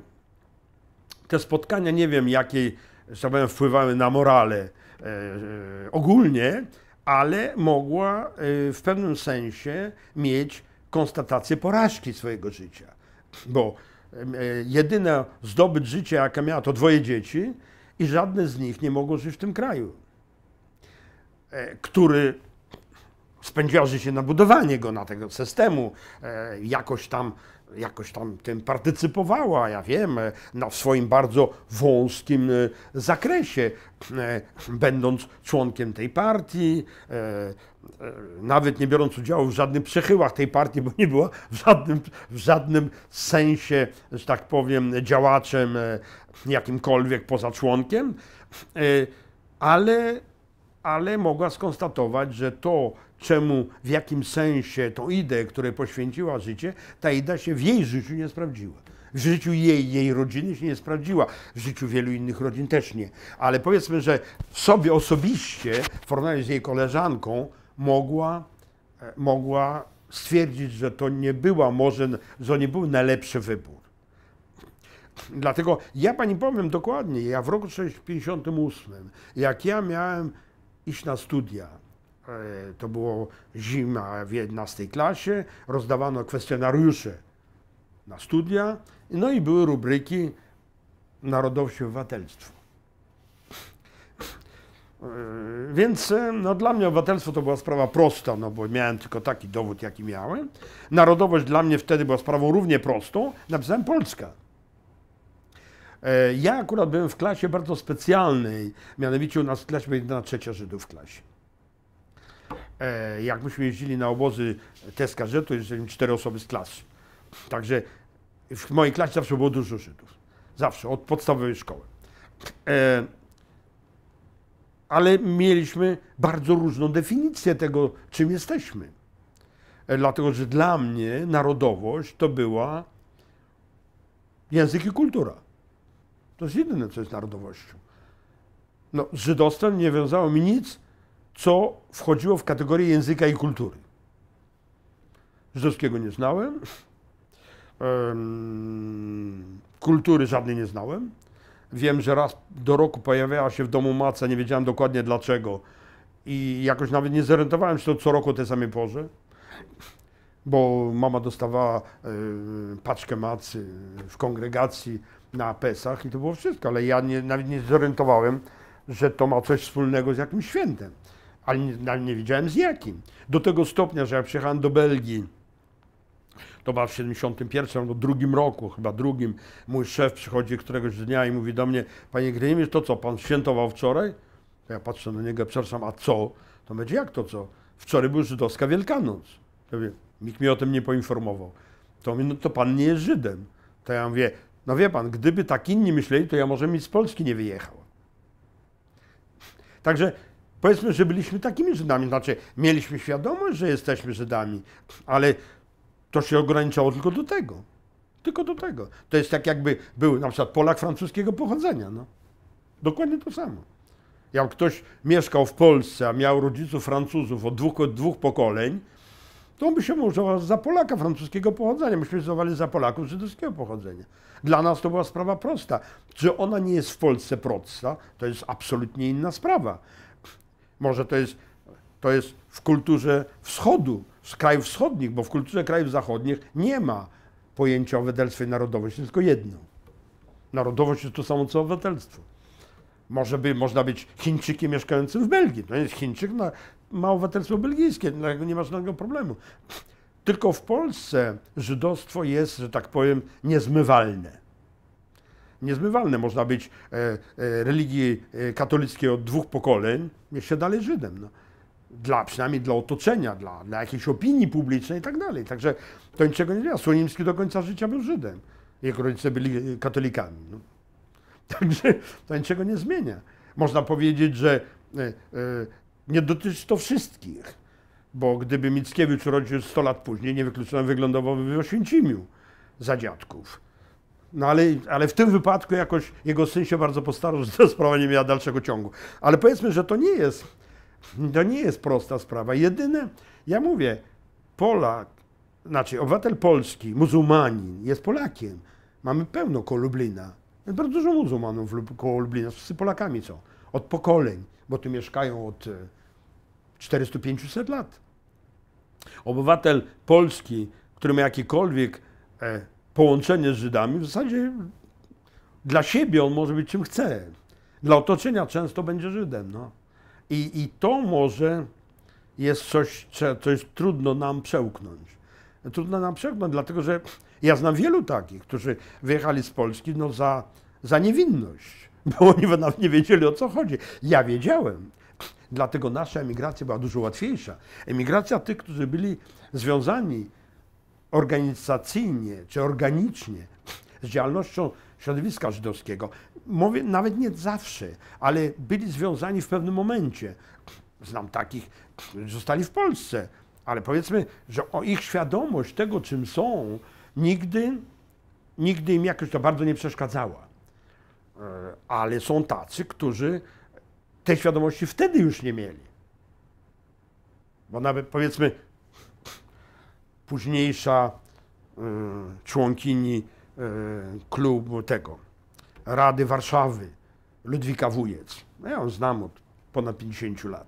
te spotkania, nie wiem jakiej, że tak powiem, wpływały na morale E, ogólnie, ale mogła e, w pewnym sensie mieć konstatację porażki swojego życia, bo e, jedyna zdobyt życia, jaka miała, to dwoje dzieci i żadne z nich nie mogło żyć w tym kraju, który spędziła życie na budowanie go, na tego systemu, jakoś tam jakoś tam tym partycypowała, ja wiem, na w swoim bardzo wąskim e, zakresie, e, będąc członkiem tej partii, e, nawet nie biorąc udziału w żadnych przechyłach tej partii, bo nie była w żadnym, w żadnym sensie, że tak powiem, działaczem jakimkolwiek poza członkiem, ale, ale mogła skonstatować, że to, czemu, w jakim sensie tą ideę, której poświęciła życie, ta idea się w jej życiu nie sprawdziła. W życiu jej, jej rodziny się nie sprawdziła, w życiu wielu innych rodzin też nie. Ale powiedzmy, że sobie osobiście, w porównaniu z jej koleżanką, mogła, e, mogła stwierdzić, że to nie była może, że nie był najlepszy wybór. Dlatego ja pani powiem dokładnie, ja w roku 1958, jak ja miałem iść na studia, E, to było zima w 11 klasie, rozdawano kwestionariusze na studia, no i były rubryki narodowości obywatelstwo. E, więc e, no, dla mnie obywatelstwo to była sprawa prosta, no bo miałem tylko taki dowód, jaki miałem. Narodowość dla mnie wtedy była sprawą równie prostą. Napisałem Polska. Ja akurat byłem w klasie bardzo specjalnej, mianowicie u nas w klasie była jedna trzecia Żydów w klasie. E, jak myśmy jeździli na obozy TSKZ, to jeździli cztery osoby z klasy. Także w mojej klasie zawsze było dużo Żydów. Zawsze, od podstawowej szkoły. E, ale mieliśmy bardzo różną definicję tego, czym jesteśmy. E, dlatego, że dla mnie narodowość to była język i kultura. To jest jedyne, co jest narodowością. No, z żydostwem nie wiązało mi nic co wchodziło w kategorię języka i kultury. Żydowskiego nie znałem, kultury żadnej nie znałem. Wiem, że raz do roku pojawiała się w domu maca, nie wiedziałem dokładnie dlaczego i jakoś nawet nie zorientowałem się to co roku o tej samej porze, bo mama dostawała paczkę macy w kongregacji na Pesach i to było wszystko, ale ja nie, nawet nie zorientowałem, że to ma coś wspólnego z jakimś świętem ale nie, no, nie wiedziałem z jakim. Do tego stopnia, że jak przyjechałem do Belgii, to była w 71 albo drugim roku, chyba drugim, mój szef przychodzi któregoś dnia i mówi do mnie, panie Gryniewicz, to co, pan świętował wczoraj? To ja patrzę na niego, przepraszam, a co? To będzie jak to co? Wczoraj był żydowska Wielkanoc. Ja mówię, nikt mnie o tym nie poinformował. To mówi, no to pan nie jest Żydem. To ja mówię, no wie pan, gdyby tak inni myśleli, to ja może mi z Polski nie wyjechał. Także Powiedzmy, że byliśmy takimi Żydami, znaczy mieliśmy świadomość, że jesteśmy Żydami, ale to się ograniczało tylko do tego. Tylko do tego. To jest tak, jakby był na przykład Polak francuskiego pochodzenia. No. Dokładnie to samo. Jak ktoś mieszkał w Polsce, a miał rodziców Francuzów od dwóch, od dwóch pokoleń, to on by się uważał za Polaka francuskiego pochodzenia. Myśmy zdawali za Polaków żydowskiego pochodzenia. Dla nas to była sprawa prosta. Czy ona nie jest w Polsce prosta, to jest absolutnie inna sprawa. Może to jest, to jest w kulturze wschodu, z krajów wschodnich, bo w kulturze krajów zachodnich nie ma pojęcia obywatelstwa i narodowości, tylko jedno. Narodowość jest to samo co obywatelstwo. Może by, można być Chińczykiem mieszkającym w Belgii. To no jest Chińczyk, no, ma obywatelstwo belgijskie, no, nie ma żadnego problemu. Tylko w Polsce żydostwo jest, że tak powiem, niezmywalne niezmywalne. Można być e, e, religii e, katolickiej od dwóch pokoleń, jest się dalej Żydem. No. Dla, przynajmniej dla otoczenia, dla, dla jakiejś opinii publicznej i tak dalej. Także to niczego nie działa. Słonimski do końca życia był Żydem. Jego rodzice byli katolikami. No. Także to niczego nie zmienia. Można powiedzieć, że nie dotyczy to wszystkich, bo gdyby Mickiewicz urodził 100 lat później, niewykluczone wyglądowałby w Oświęcimiu za dziadków. No ale, ale w tym wypadku jakoś jego syn się bardzo postarał, że ta sprawa nie miała dalszego ciągu. Ale powiedzmy, że to nie jest, to nie jest prosta sprawa. Jedyne, ja mówię, Polak, znaczy obywatel polski, muzułmanin jest Polakiem. Mamy pełno koło Lublina. Jest bardzo dużo muzułmanów koło Lublina, wszyscy Polakami są. Od pokoleń, bo tu mieszkają od 400-500 e, lat. Obywatel polski, który ma jakikolwiek e, połączenie z Żydami w zasadzie dla siebie on może być czym chce. Dla otoczenia często będzie Żydem. No. I, I to może jest coś, co jest trudno nam przełknąć. Trudno nam przełknąć, dlatego że ja znam wielu takich, którzy wyjechali z Polski no, za, za niewinność, bo oni nawet nie wiedzieli o co chodzi. Ja wiedziałem. Dlatego nasza emigracja była dużo łatwiejsza. Emigracja tych, którzy byli związani organizacyjnie czy organicznie z działalnością środowiska żydowskiego. Mówię, nawet nie zawsze, ale byli związani w pewnym momencie. Znam takich, którzy zostali w Polsce, ale powiedzmy, że o ich świadomość tego, czym są, nigdy, nigdy im jakoś to bardzo nie przeszkadzała. E, ale są tacy, którzy tej świadomości wtedy już nie mieli. Bo nawet powiedzmy, późniejsza y, członkini y, klubu tego, Rady Warszawy, Ludwika Wujec. No ja ją znam od ponad 50 lat.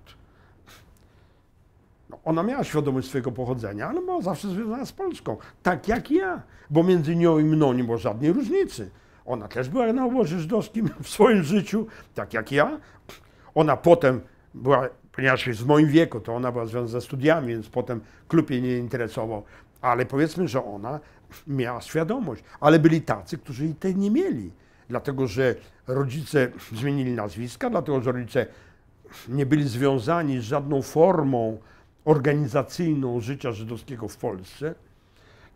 No, ona miała świadomość swojego pochodzenia, ale była zawsze związana z Polską, tak jak ja, bo między nią i mną nie było żadnej różnicy. Ona też była na obozie żydowskim w swoim życiu, tak jak ja. Ona potem była ponieważ jest w moim wieku, to ona była związana ze studiami, więc potem klub jej nie interesował. Ale powiedzmy, że ona miała świadomość, ale byli tacy, którzy jej tej nie mieli. Dlatego, że rodzice zmienili nazwiska, dlatego, że rodzice nie byli związani z żadną formą organizacyjną życia żydowskiego w Polsce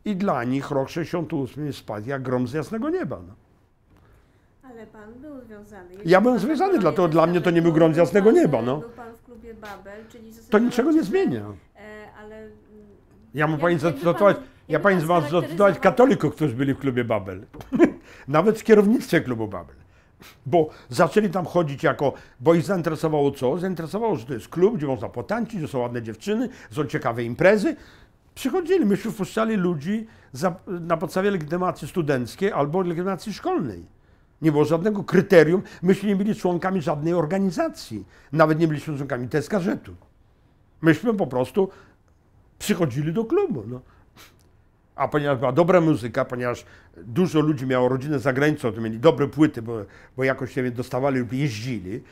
i dla nich rok 68 spadł jak grom z jasnego nieba. No. Ale pan był związany. Jeżeli ja byłem związany, dlatego dla mnie to nie był grąd z jasnego nieba. No. Był pan w klubie Babel, czyli To niczego nie zmienia. E, ale... Mm, ja mu pani zacytować, ja pani z was katolików, którzy byli w klubie Babel. Nawet w kierownictwie klubu Babel. Bo zaczęli tam chodzić jako, bo ich zainteresowało co? Zainteresowało, że to jest klub, gdzie można potańczyć, że są ładne dziewczyny, są ciekawe imprezy. Przychodzili, myśmy wpuszczali ludzi za, na podstawie legitymacji studenckiej albo legitymacji szkolnej. Nie było żadnego kryterium. Myśmy nie byli członkami żadnej organizacji. Nawet nie byliśmy członkami Teskarzetu. Myśmy po prostu przychodzili do klubu. No. A ponieważ była dobra muzyka, ponieważ dużo ludzi miało rodzinę za granicą, to mieli dobre płyty, bo, bo jakoś się dostawali lub jeździli,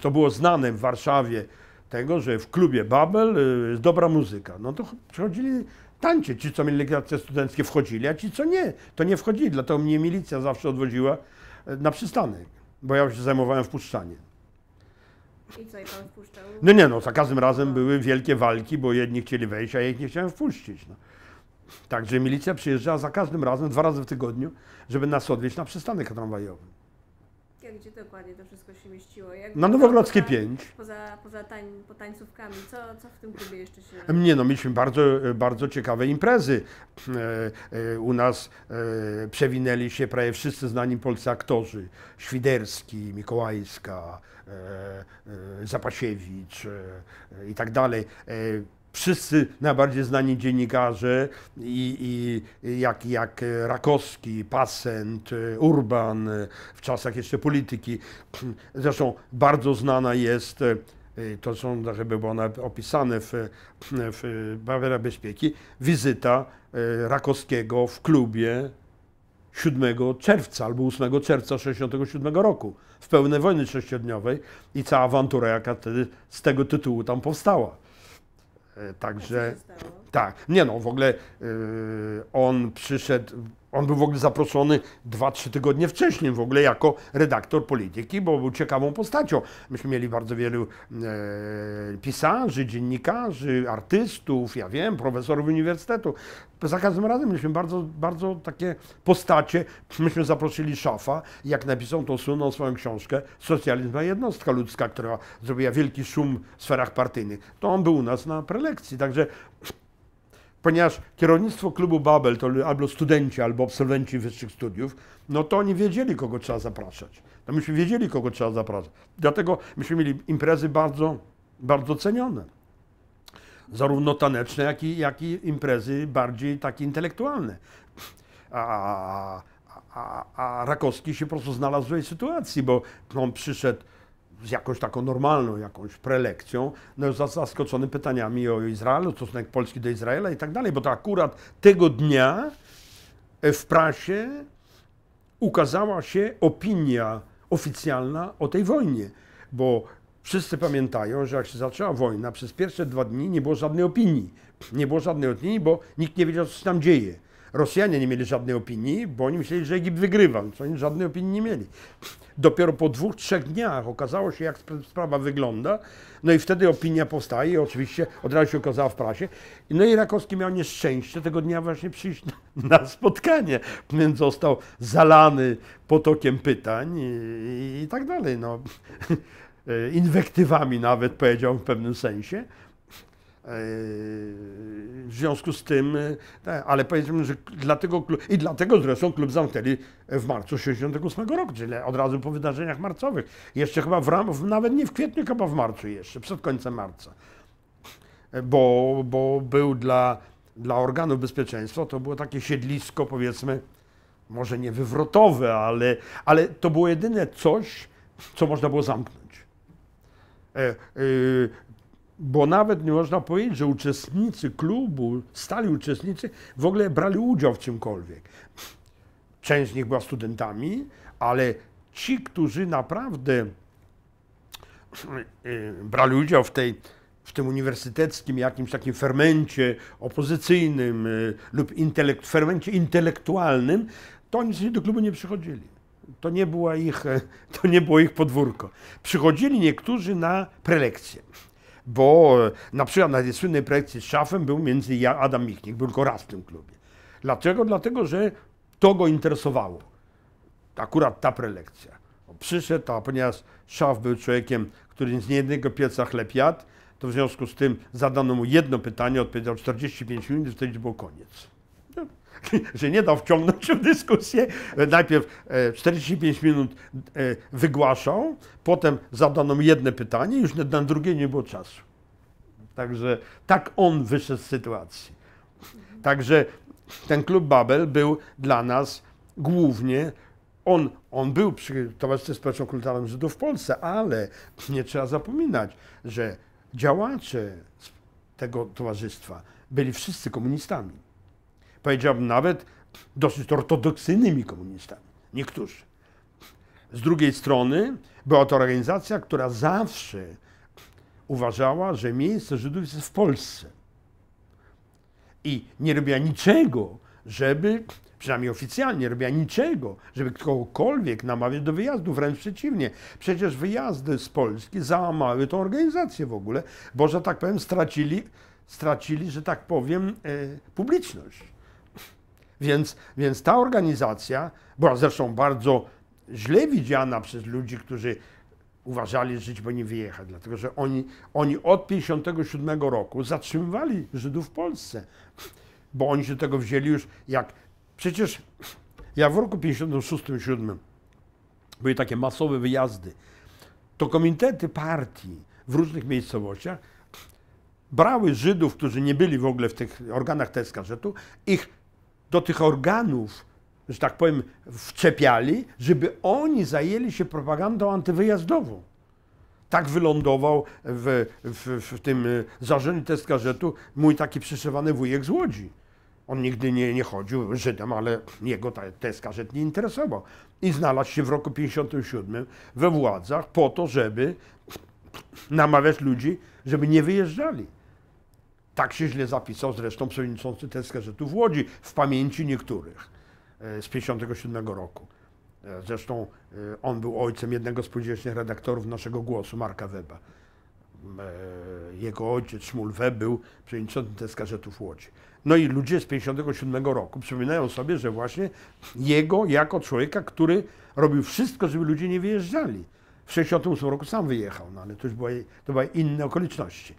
to było znane w Warszawie tego, że w klubie Babel y, jest dobra muzyka. No to przychodzili tańczyć. Ci, co mieli lekcje studenckie, wchodzili, a ci, co nie, to nie wchodzili. Dlatego mnie milicja zawsze odwodziła na przystanek, bo ja już się zajmowałem wpuszczaniem. I co, i tam wpuszczał? No nie no, za każdym razem no. były wielkie walki, bo jedni chcieli wejść, a ich nie chciałem wpuścić. No. Także milicja przyjeżdżała za każdym razem, dwa razy w tygodniu, żeby nas odwieźć na przystanek tramwajowy gdzie, dokładnie to wszystko się mieściło? Jak na nowogrodzki pięć 5. Poza, poza tań, po tańcówkami, co, co w tym klubie jeszcze się... Nie no, mieliśmy bardzo, e, bardzo ciekawe imprezy. E, e, u nas przewinęli się prawie wszyscy znani polscy aktorzy. Świderski, Mikołajska, Zapasiewicz i tak dalej wszyscy najbardziej znani dziennikarze, i, i jak, jak Rakowski, Pasent, Urban, w czasach jeszcze polityki. Zresztą bardzo znana jest, to są, żeby było ona opisane w, w Bawera Bezpieki, wizyta Rakowskiego w klubie 7 czerwca albo 8 czerwca 67 roku, w pełnej wojny sześciodniowej i cała awantura, jaka wtedy z tego tytułu tam powstała. E, także tak, nie no, w ogóle y, on przyszedł on był w ogóle zaproszony 2-3 tygodnie wcześniej w ogóle jako redaktor polityki, bo był ciekawą postacią. Myśmy mieli bardzo wielu e, pisarzy, dziennikarzy, artystów, ja wiem, profesorów uniwersytetu. Za każdym razem mieliśmy bardzo, bardzo takie postacie. Myśmy zaprosili Szafa, jak napisał, to sunął swoją książkę Socjalizm jednostka ludzka, która zrobiła wielki szum w sferach partyjnych. To on był u nas na prelekcji, także ponieważ kierownictwo klubu Babel to albo studenci, albo absolwenci wyższych studiów, no to oni wiedzieli, kogo trzeba zapraszać. No myśmy wiedzieli, kogo trzeba zapraszać. Dlatego myśmy mieli imprezy bardzo, bardzo cenione. Zarówno taneczne, jak i, jak i imprezy bardziej takie intelektualne. A, a, a Rakowski się po prostu znalazł w tej sytuacji, bo on przyszedł z jakąś taką normalną jakąś prelekcją, no zaskoczony pytaniami o Izraelu, stosunek Polski do Izraela i tak dalej, bo to akurat tego dnia e, w prasie ukazała się opinia oficjalna o tej wojnie, bo wszyscy pamiętają, że jak się zaczęła wojna, przez pierwsze dwa dni nie było żadnej opinii. Nie było żadnej opinii, bo nikt nie wiedział, co się tam dzieje. Rosjanie nie mieli żadnej opinii, bo oni myśleli, że Egipt wygrywa, więc oni żadnej opinii nie mieli. Dopiero po dwóch, trzech dniach okazało się, jak sprawa wygląda, no i wtedy opinia powstaje i oczywiście od razu się okazała w prasie. No i Rakowski miał nieszczęście tego dnia właśnie przyjść na spotkanie, więc został zalany potokiem pytań i, i tak dalej. No inwektywami nawet powiedział w pewnym sensie. E, w związku z tym, e, tak, ale powiedzmy, że dlatego klub, i dlatego zresztą klub zamknęli w marcu 1968 roku, czyli od razu po wydarzeniach marcowych. Jeszcze chyba w ram, nawet nie w kwietniu, chyba w marcu jeszcze, przed końcem marca. E, bo, bo był dla, dla organów bezpieczeństwa, to było takie siedlisko powiedzmy, może nie wywrotowe, ale, ale to było jedyne coś, co można było zamknąć bo nawet nie można powiedzieć, że uczestnicy klubu, stali uczestnicy, w ogóle brali udział w czymkolwiek. Część z nich była studentami, ale ci, którzy naprawdę e, brali udział w, tej, w tym uniwersyteckim jakimś takim fermencie opozycyjnym e, lub intelekt, fermencie intelektualnym, to oni do klubu nie przychodzili. To nie, była ich, e, to nie było ich podwórko. Przychodzili niektórzy na prelekcje bo e, na przykład na tej słynnej projekcji z szafem był między ja, Adam Michnik, był tylko raz w tym klubie. Dlaczego? Dlatego, że to go interesowało. Akurat ta prelekcja. On przyszedł, a ponieważ szaf był człowiekiem, który z niejednego pieca chleb jadł, to w związku z tym zadano mu jedno pytanie, odpowiedział 45 minut i wtedy było koniec że nie dał wciągnąć w dyskusję. Najpierw 45 e, minut e, wygłaszał, potem zadano mi jedno pytanie, już na drugie nie było czasu. Także tak on wyszedł z sytuacji. Także ten klub Babel był dla nas głównie on, on był przy Towarzystwie Społeczno-Kulturalnym Żydów w Polsce, ale nie trzeba zapominać, że działacze tego towarzystwa byli wszyscy komunistami powiedziałbym nawet dosyć ortodoksyjnymi komunistami, niektórzy. Z drugiej strony była to organizacja, która zawsze uważała, że miejsce Żydów jest w Polsce. I nie robiła niczego, żeby, przynajmniej oficjalnie, nie robiła niczego, żeby kogokolwiek namawiać do wyjazdu. Wręcz przeciwnie. Przecież wyjazdy z Polski załamały tą organizację w ogóle, bo, że tak powiem, stracili, stracili że tak powiem, e, publiczność. Więc, więc ta organizacja była zresztą bardzo źle widziana przez ludzi, którzy uważali, że Żydzi powinni wyjechać, dlatego że oni, oni od 1957 roku zatrzymywali Żydów w Polsce, bo oni się tego wzięli już jak... Przecież ja w roku 1956 7 były takie masowe wyjazdy, to komitety partii w różnych miejscowościach brały Żydów, którzy nie byli w ogóle w tych organach TSKZ-u, ich do tych organów, że tak powiem, wczepiali, żeby oni zajęli się propagandą antywyjazdową. Tak wylądował w, w, w tym y, zarządzie test gazetu mój taki przyszywany wujek z Łodzi. On nigdy nie, nie chodził Żydem, ale jego ta, test nie interesował. I znalazł się w roku 57 we władzach po to, żeby namawiać ludzi, żeby nie wyjeżdżali. Tak się źle zapisał zresztą przewodniczący TSKZ-u w Łodzi, w pamięci niektórych e, z 57 roku. E, zresztą e, on był ojcem jednego z późniejszych redaktorów naszego głosu, Marka Weba. Mm, jego ojciec Szmul Web był przewodniczącym TSKZ-u w Łodzi. No i ludzie z 57 roku przypominają sobie, że właśnie jego jako człowieka, który robił wszystko, żeby ludzie nie wyjeżdżali. W 68 roku sam wyjechał, no ale to już były, to były inne okoliczności.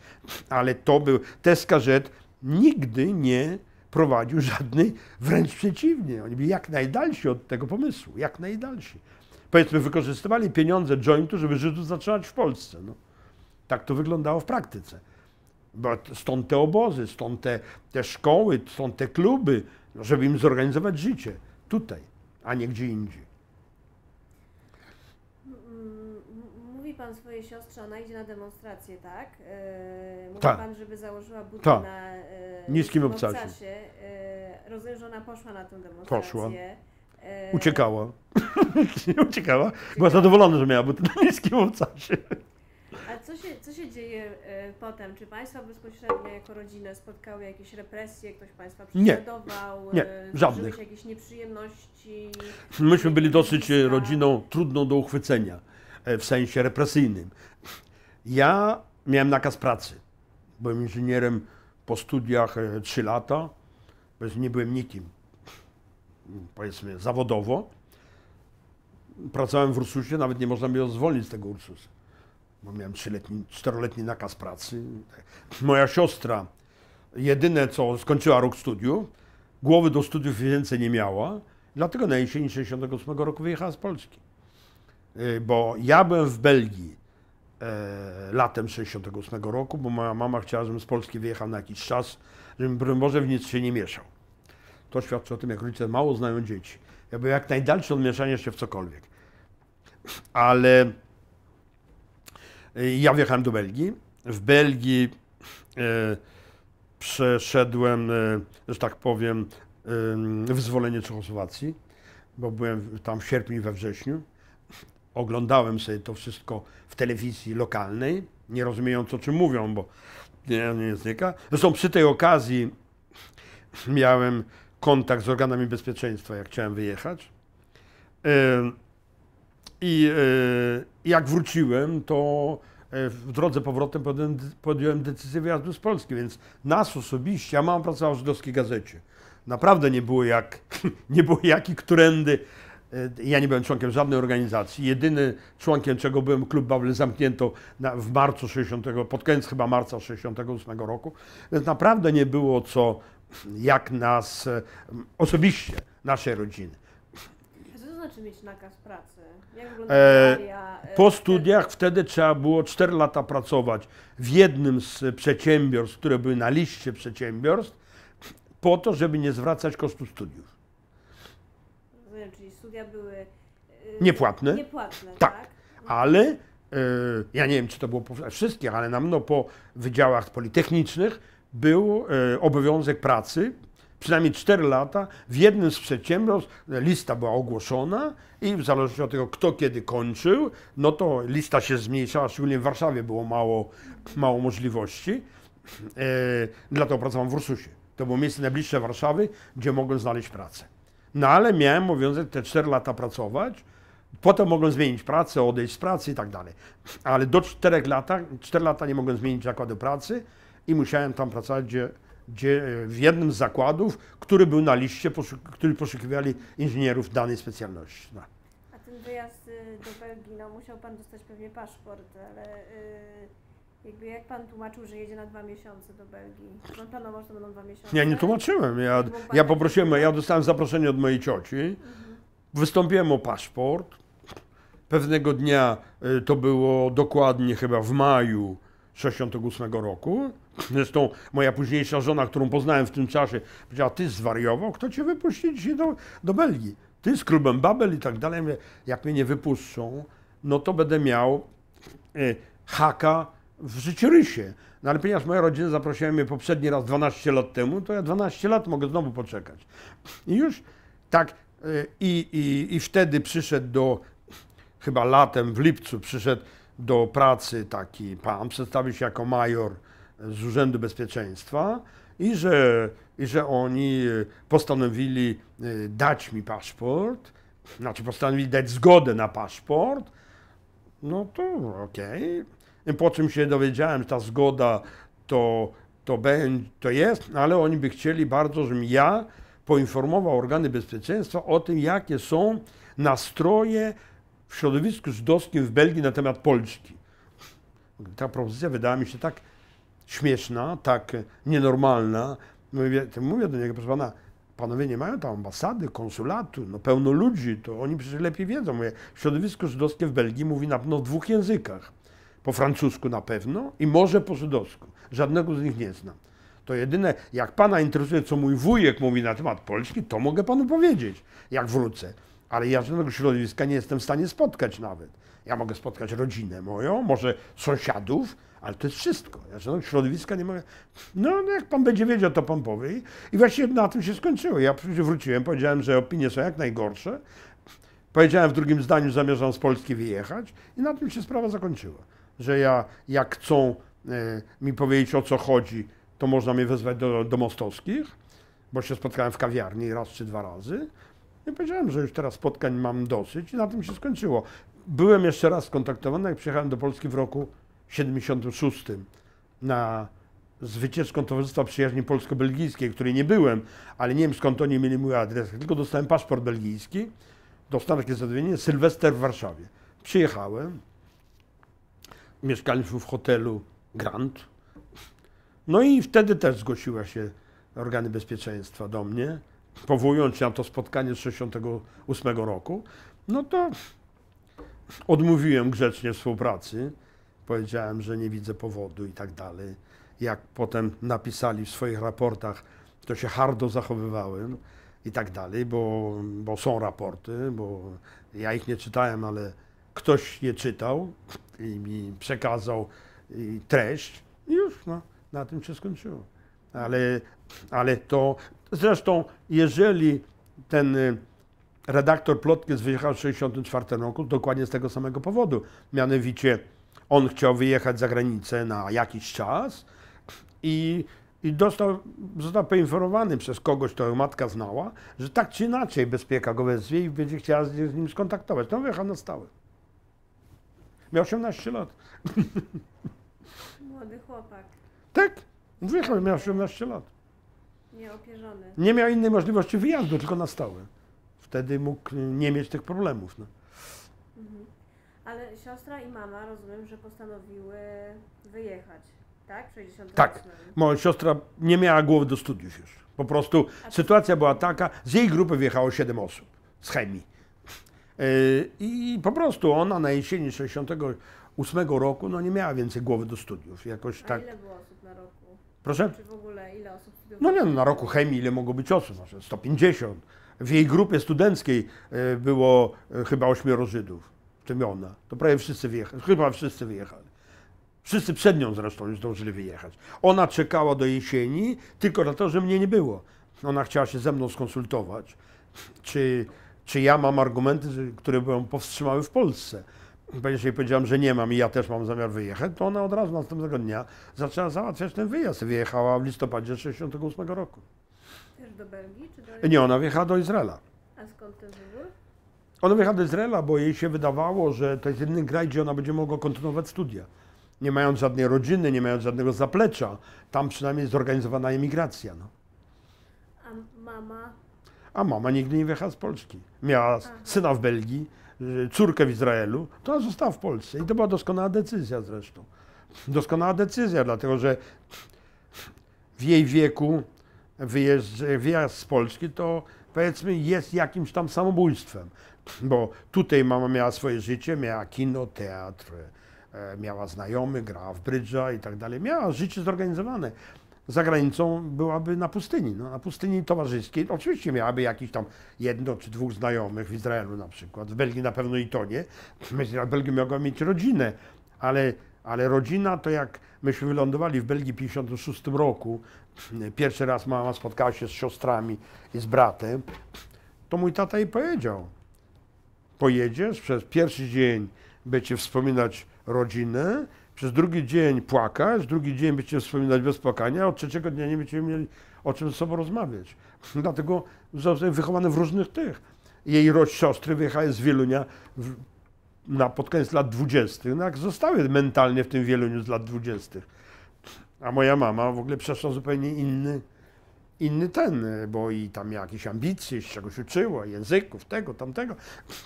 Ale to był, Teskażet nigdy nie prowadził żadnej, wręcz przeciwnie. Oni byli jak najdalsi od tego pomysłu, jak najdalsi. Powiedzmy, wykorzystywali pieniądze jointu, żeby Żydów zatrzymać w Polsce. No. Tak to wyglądało w praktyce. Bo stąd te obozy, stąd te, te szkoły, stąd te kluby, no, żeby im zorganizować życie tutaj, a nie gdzie indziej. pan swojej siostrze, ona idzie na demonstrację, tak? Yy, e, Ta. pan, żeby założyła buty Ta. na yy, niskim obcasie. obcasie. Yy, rozumiem, że ona poszła na tę demonstrację. Poszła. Uciekała. Uciekała. Uciekała. Była zadowolona, że miała buty na niskim obcasie. A co się, co się dzieje potem? Czy Państwa bezpośrednio jako rodzinę spotkały jakieś represje, ktoś Państwa prześladował? Nie, nie żadnych. jakieś nieprzyjemności? Myśmy byli dosyć rodziną trudną do uchwycenia E, w sensie represyjnym. Ja miałem nakaz pracy. Byłem inżynierem po studiach 3 e, lata, więc nie byłem nikim, powiedzmy, zawodowo. Pracowałem w Ursusie, nawet nie można było zwolnić z tego Ursusa, bo miałem 3-letni, 4-letni nakaz pracy. Moja siostra, jedyne co skończyła rok studiów, głowy do studiów więcej nie miała, dlatego na jesieni 68 roku wyjechała z Polski. Y, bo ja byłem w Belgii y, latem 68 roku, bo moja mama chciała, żebym z Polski wyjechał na jakiś czas, żebym może w nic się nie mieszał. To świadczy o tym, jak rodzice mało znają dzieci. Ja byłem jak najdalszy od mieszania się w cokolwiek. Ale y, ja wjechałem do Belgii. W Belgii e, przeszedłem, e, że tak powiem, e, wyzwolenie Czechosłowacji, bo byłem tam w sierpniu we wrześniu oglądałem sobie to wszystko w telewizji lokalnej, nie rozumiejąc o czym mówią, bo nie, nie znika. Zresztą przy tej okazji miałem kontakt z organami bezpieczeństwa, jak chciałem wyjechać. Yy, yy, I jak wróciłem, to yy, w drodze powrotem podjąłem decyzję wyjazdu z Polski, więc nas osobiście, ja mam pracował w żydowskiej gazecie. Naprawdę nie było jak, nie było jaki którędy Y, ja nie byłem członkiem żadnej organizacji. Jedyny członkiem, czego byłem, klub Babel zamknięto w marcu 60, pod koniec chyba marca 68 roku. Więc naprawdę nie było co, jak nas, y, osobiście, naszej rodziny. Co to znaczy mieć nakaz pracy? Jak e, e, Po studiach wtedy trzeba było 4 lata pracować w jednym z przedsiębiorstw, które były na liście przedsiębiorstw, po to, żeby nie zwracać kosztu studiów studia były y, niepłatne. niepłatne tak. tak? Ale y, ja nie wiem, czy to było po wszystkich, ale na mno po wydziałach politechnicznych był y, obowiązek pracy przynajmniej 4 lata w jednym z przedsiębiorstw lista była ogłoszona i w zależności od tego, kto kiedy kończył, no to lista się zmniejszała, szczególnie w Warszawie było mało, mało możliwości. dlatego pracowałem w Ursusie. To było miejsce najbliższe Warszawy, gdzie mogłem znaleźć pracę. No ale miałem obowiązek te 4 lata pracować, potem mogłem zmienić pracę, odejść z pracy i tak dalej. Ale do 4 lata, 4 lata nie mogłem zmienić zakładu pracy i musiałem tam pracować, gdzie, gdzie e, w jednym z zakładów, który był na liście, poszuk który poszukiwali inżynierów danej specjalności. No. A ten wyjazd y, do Belgii, no musiał Pan dostać pewnie paszport, ale... Yy jakby jak pan tłumaczył, że jedzie na dwa miesiące do Belgii? Pan planował, że to będą dwa miesiące? Ja nie tłumaczyłem. Ja, ja tak poprosiłem, ja dostałem zaproszenie od mojej cioci. Mhm. Wystąpiłem o paszport. Pewnego dnia, y, to było dokładnie chyba w maju 68 roku. Zresztą moja późniejsza żona, którą poznałem w tym czasie, powiedziała, ty zwariował, kto cię wypuści dzisiaj do, do Belgii? Ty z klubem Babel i tak dalej. jak mnie nie wypuszczą, no to będę miał y, haka w życiorysie. No ale ponieważ moja rodzina zaprosiła mnie poprzedni raz 12 lat temu, to ja 12 lat mogę znowu poczekać. I już tak y, i, i, i wtedy przyszedł do, chyba latem, w lipcu przyszedł do pracy taki pan, przedstawił się jako major z Urzędu Bezpieczeństwa i że, i że oni y, postanowili y, dać mi paszport, znaczy postanowili dać zgodę na paszport, no to okej. Okay po czym się dowiedziałem, że ta zgoda to, to, będzie, to jest, no ale oni by chcieli bardzo, żebym ja poinformował organy bezpieczeństwa o tym, jakie są nastroje w środowisku żydowskim w Belgii na temat Polski. Ta propozycja wydała mi się tak śmieszna, tak nienormalna. Mówię, mówię do niego, proszę pana, panowie nie mają tam ambasady, konsulatu, no pełno ludzi, to oni przecież lepiej wiedzą. Mówię, środowisko żydowskie w Belgii mówi na pewno w dwóch językach. Po francusku na pewno i może po żydowsku. Żadnego z nich nie znam. To jedyne, jak pana interesuje, co mój wujek mówi na temat Polski, to mogę panu powiedzieć, jak wrócę. Ale ja żadnego środowiska nie jestem w stanie spotkać nawet. Ja mogę spotkać rodzinę moją, może sąsiadów, ale to jest wszystko. Ja żadnego środowiska nie mogę. No, no, jak pan będzie wiedział, to pan powie. I właśnie na tym się skończyło. Ja wróciłem, powiedziałem, że opinie są jak najgorsze. Powiedziałem w drugim zdaniu, że zamierzam z Polski wyjechać i na tym się sprawa zakończyła że ja jak chcą e, mi powiedzieć o co chodzi, to można mnie wezwać do, do Mostowskich, bo się spotkałem w kawiarni raz czy dwa razy. I powiedziałem, że już teraz spotkań mam dosyć i na tym się skończyło. Byłem jeszcze raz skontaktowany, jak przyjechałem do Polski w roku 76 na, z wycieczką Towarzystwa Przyjaźni Polsko-Belgijskiej, której nie byłem, ale nie wiem skąd oni mieli mój adres, tylko dostałem paszport belgijski, dostałem takie zadowienie, Sylwester w Warszawie. Przyjechałem, mieszkańców w hotelu Grand. No i wtedy też zgłosiła się organy bezpieczeństwa do mnie, powołując się na to spotkanie z 1968 roku. No to odmówiłem grzecznie współpracy. Powiedziałem, że nie widzę powodu i tak dalej. Jak potem napisali w swoich raportach, to się hardo zachowywałem i tak dalej, bo, bo są raporty, bo ja ich nie czytałem, ale ktoś je czytał i mi przekazał treść i już no, na tym się skończyło. Ale, ale to zresztą, jeżeli ten y, redaktor plotki wyjechał w 1964 roku, dokładnie z tego samego powodu, mianowicie on chciał wyjechać za granicę na jakiś czas i, i dostał, został poinformowany przez kogoś, to matka znała, że tak czy inaczej bezpieka go wezwie i będzie chciała z nim skontaktować. To wyjechał na stałe. Miał 18 lat. Młody chłopak. Tak, wyjechał, miał 18 lat. Nieopierzony. Nie miał innej możliwości wyjazdu, tylko na stałe. Wtedy mógł nie mieć tych problemów. No. Mhm. Ale siostra i mama, rozumiem, że postanowiły wyjechać, tak? 60 Tak. Moja siostra nie miała głowy do studiów już. Po prostu A sytuacja była taka, z jej grupy wyjechało 7 osób z chemii. E, I po prostu ona na jesieni 68 roku no nie miała więcej głowy do studiów. Jakoś A tak... ile było osób na roku? Proszę? Czy w ogóle ile osób? No nie, no, na roku chemii ile mogło być osób? Może 150. W jej grupie studenckiej e, było e, chyba ośmioro Żydów, w tym ona. To prawie wszyscy wyjechali, chyba wszyscy wyjechali. Wszyscy przed nią zresztą już zdążyli wyjechać. Ona czekała do jesieni tylko na to, że mnie nie było. Ona chciała się ze mną skonsultować, czy czy ja mam argumenty, które by powstrzymały w Polsce. Ponieważ jej powiedziałam, że nie mam i ja też mam zamiar wyjechać, to ona od razu następnego dnia zaczęła załatwiać ten wyjazd. Wyjechała w listopadzie 1968 roku. Też do Belgii? Czy do... Nie, ona wyjechała do Izraela. A skąd te wybór? Ona wyjechała do Izraela, bo jej się wydawało, że to jest jedyny kraj, gdzie ona będzie mogła kontynuować studia. Nie mając żadnej rodziny, nie mając żadnego zaplecza, tam przynajmniej jest zorganizowana emigracja. No. A mama a mama nigdy nie wyjechała z Polski. Miała syna w Belgii, y, córkę w Izraelu, to ona została w Polsce. I to była doskonała decyzja zresztą. Doskonała decyzja, dlatego że w jej wieku wyjazd, wyjazd z Polski to powiedzmy jest jakimś tam samobójstwem. Bo tutaj mama miała swoje życie, miała kino, teatr, e, miała znajomy, grała w brydża i tak dalej. Miała życie zorganizowane za granicą byłaby na pustyni, no, na pustyni towarzyskiej. No, oczywiście miałaby jakiś tam jedno czy dwóch znajomych w Izraelu na przykład, w Belgii na pewno i to nie. W Belgii mogła mieć rodzinę, ale, ale rodzina to jak myśmy wylądowali w Belgii w 1956 roku, pierwszy raz mama spotkała się z siostrami i z bratem, to mój tata jej powiedział, pojedziesz przez pierwszy dzień, będzie wspominać rodzinę, przez drugi dzień płakać, drugi dzień będziemy wspominać bez płakania, od trzeciego dnia nie będziemy mieli o czym ze sobą rozmawiać. Dlatego zostałem wychowane w różnych tych. Jej roć siostry z Wielunia w, na, pod koniec lat dwudziestych, no zostały mentalnie w tym Wieluniu z lat dwudziestych. A moja mama w ogóle przeszła zupełnie inny, inny ten, e, bo i tam miała jakieś ambicje, z czegoś uczyła, języków, tego, tamtego.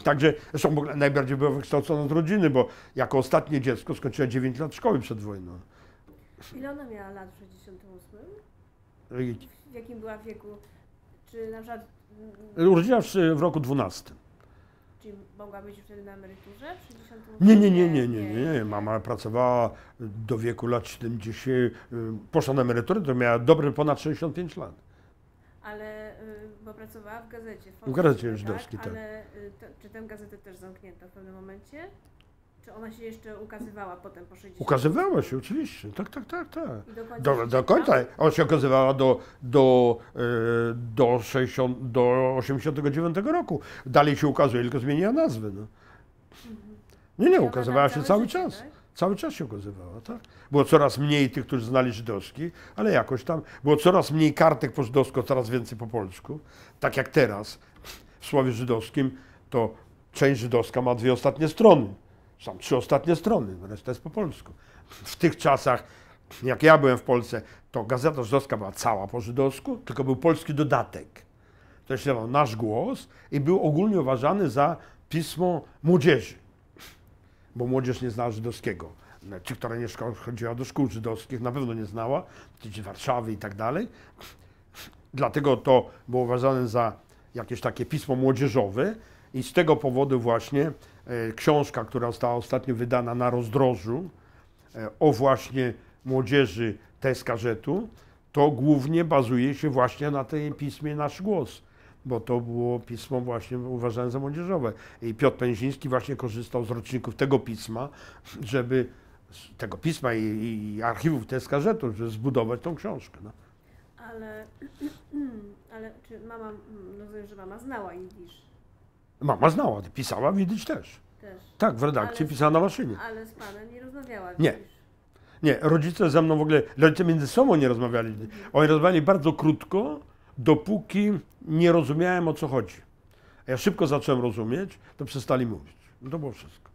Także zresztą najbardziej była wykształcona z rodziny, bo jako ostatnie dziecko skończyła 9 lat szkoły przed wojną. Ile ona miała lat w 68? W jakim była wieku? Czy na przykład... Urodziła w roku 12. Czyli mogła być wtedy na emeryturze? Nie, nie, nie, nie, nie, nie, nie. Mama pracowała do wieku lat 70, y, poszła na emeryturę, to miała dobre ponad 65 lat. Ale, y, bo pracowała w gazecie. W gazecie tak, żydowskiej, tak. tak. Ale y, to, czy tę gazetę też zamknięto w pewnym momencie? Czy ona się jeszcze ukazywała potem po 60? Ukazywała się, oczywiście. Tak, tak, tak, tak. I do końca? Do, do końca. Ona się okazywała do, do, e, do, 60, do 89 roku. Dalej się ukazuje, tylko zmieniła nazwy. No. Mhm. Nie, nie, ukazywała się cały czas. Tak? Cały czas się ukazywała, tak? Było coraz mniej tych, którzy znali żydowski, ale jakoś tam. Było coraz mniej kartek po żydowsku, coraz więcej po polsku. Tak jak teraz w słowie żydowskim, to część żydowska ma dwie ostatnie strony. Są trzy ostatnie strony, reszta jest po polsku. W tych czasach, jak ja byłem w Polsce, to Gazeta Żydowska była cała po żydowsku, tylko był polski dodatek. To się nazywał Nasz Głos i był ogólnie uważany za pismo młodzieży, bo młodzież nie znała żydowskiego. Ci, która nie chodziła do szkół żydowskich, na pewno nie znała, ci Warszawy i tak dalej. Dlatego to było uważane za jakieś takie pismo młodzieżowe i z tego powodu właśnie E, książka, która została ostatnio wydana na rozdrożu e, o właśnie młodzieży Teskarzetu, to głównie bazuje się właśnie na tym pismie Nasz Głos, bo to było pismo właśnie uważane za młodzieżowe. I Piotr Pęziński właśnie korzystał z roczników tego pisma, żeby tego pisma i, i archiwów Teskarzetu, żeby zbudować tą książkę. No. Ale, ale czy mama, mm, rozumiem, że mama znała Jidysz? Mama znała, pisała widyć też. też. Tak, w redakcji ale, pisała na maszynie. Ale z panem nie rozmawiała Nie. Nie, rodzice ze mną w ogóle, rodzice między sobą nie rozmawiali. Mhm. Oni rozmawiali bardzo krótko, dopóki nie rozumiałem o co chodzi. A ja szybko zacząłem rozumieć, to przestali mówić. No to było wszystko.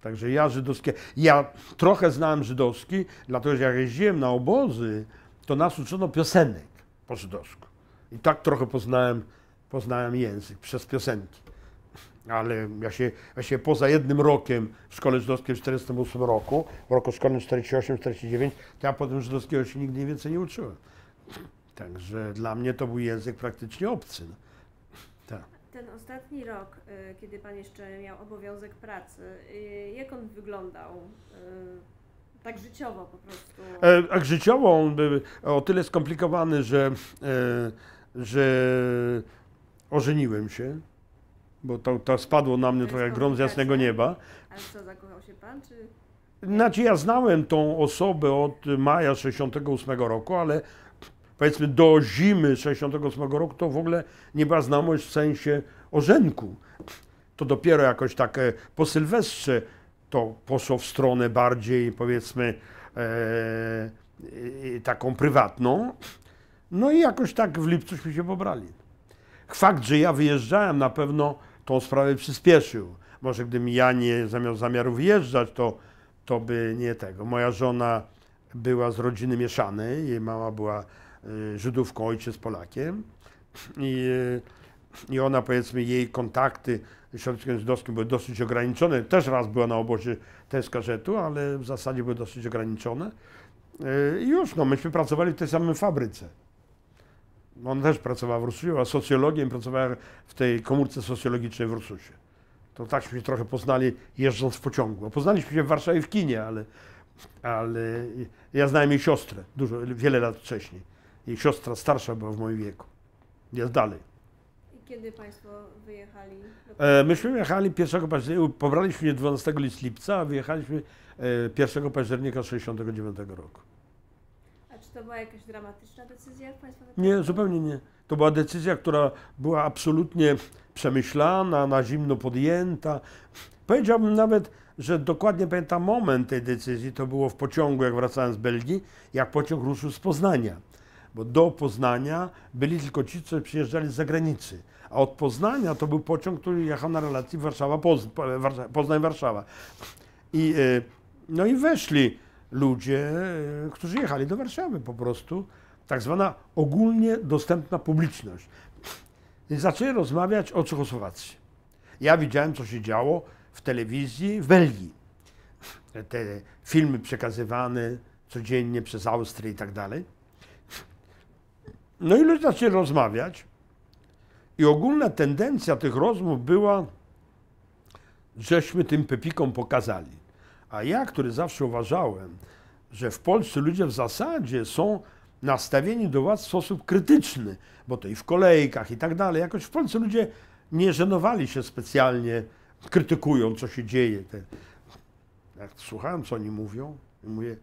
Także ja żydowskie, ja trochę znałem żydowski, dlatego że jak jeździłem na obozy, to nas uczono piosenek po żydowsku. I tak trochę poznałem poznałem język przez piosenki. Ale ja się, ja się poza jednym rokiem w szkole żydowskiej w 1948 roku, w roku szkolnym 48-49, to ja potem żydowskiego się nigdy więcej nie uczyłem. Także dla mnie to był język praktycznie obcy. Tak. Ten ostatni rok, y, kiedy Pan jeszcze miał obowiązek pracy, y, jak on wyglądał? Y, tak życiowo po prostu. E, tak życiowo on był o tyle skomplikowany, że, e, że ożeniłem się, bo to, to spadło na mnie trochę grom z jasnego tak? nieba. Ale co, zakochał się pan, czy... Znaczy ja znałem tą osobę od maja 68 roku, ale powiedzmy do zimy 68 roku to w ogóle nie była znajomość w sensie ożenku. To dopiero jakoś tak e, po Sylwestrze to poszło w stronę bardziej powiedzmy e, e, taką prywatną. No i jakoś tak w lipcuśmy się pobrali. Fakt, że ja wyjeżdżałem na pewno tą sprawę przyspieszył. Może gdybym ja nie miał zamiaru wyjeżdżać, to, to by nie tego. Moja żona była z rodziny mieszanej, jej mama była y, Żydówką, ojciec Polakiem. I, y, i ona, powiedzmy, jej kontakty z środowiskiem żydowskim były dosyć ograniczone. Też raz była na obozie też karzetu, ale w zasadzie były dosyć ograniczone. Y, I już, no, myśmy pracowali w tej samej fabryce on też pracował w Ursusie, a socjologiem, pracowała w tej komórce socjologicznej w Ursusie. To takśmy się trochę poznali jeżdżąc w pociągu. poznaliśmy się w Warszawie w kinie, ale, ale ja znałem jej siostrę dużo, wiele lat wcześniej. Jej siostra starsza była w moim wieku. Jest dalej. I kiedy Państwo wyjechali? E, myśmy wyjechali 1 października, pobraliśmy się 12 lipca, a wyjechaliśmy 1 e, października 1969 roku. Czy to była jakaś dramatyczna decyzja Państwa? Nie, zupełnie nie. To była decyzja, która była absolutnie przemyślana, na zimno podjęta. Powiedziałbym nawet, że dokładnie pamiętam moment tej decyzji. To było w pociągu, jak wracałem z Belgii, jak pociąg ruszył z Poznania. Bo do Poznania byli tylko ci, co przyjeżdżali z zagranicy. A od Poznania to był pociąg, który jechał na relacji Warszawa-Poznań-Warszawa. I, e, no i weszli ludzie, e, którzy jechali do Warszawy po prostu, tak zwana ogólnie dostępna publiczność. I zaczęli rozmawiać o Czechosłowacji. Ja widziałem, co się działo w telewizji w Belgii. Te filmy przekazywane codziennie przez Austrię i tak dalej. No i ludzie zaczęli rozmawiać. I ogólna tendencja tych rozmów była, żeśmy tym Pepikom pokazali. A ja, który zawsze uważałem, że w Polsce ludzie w zasadzie są nastawieni do władz w sposób krytyczny, bo to i w kolejkach i tak dalej. Jakoś w Polsce ludzie nie żenowali się specjalnie, krytykują, co się dzieje. Jak słuchałem, co oni mówią, mówię,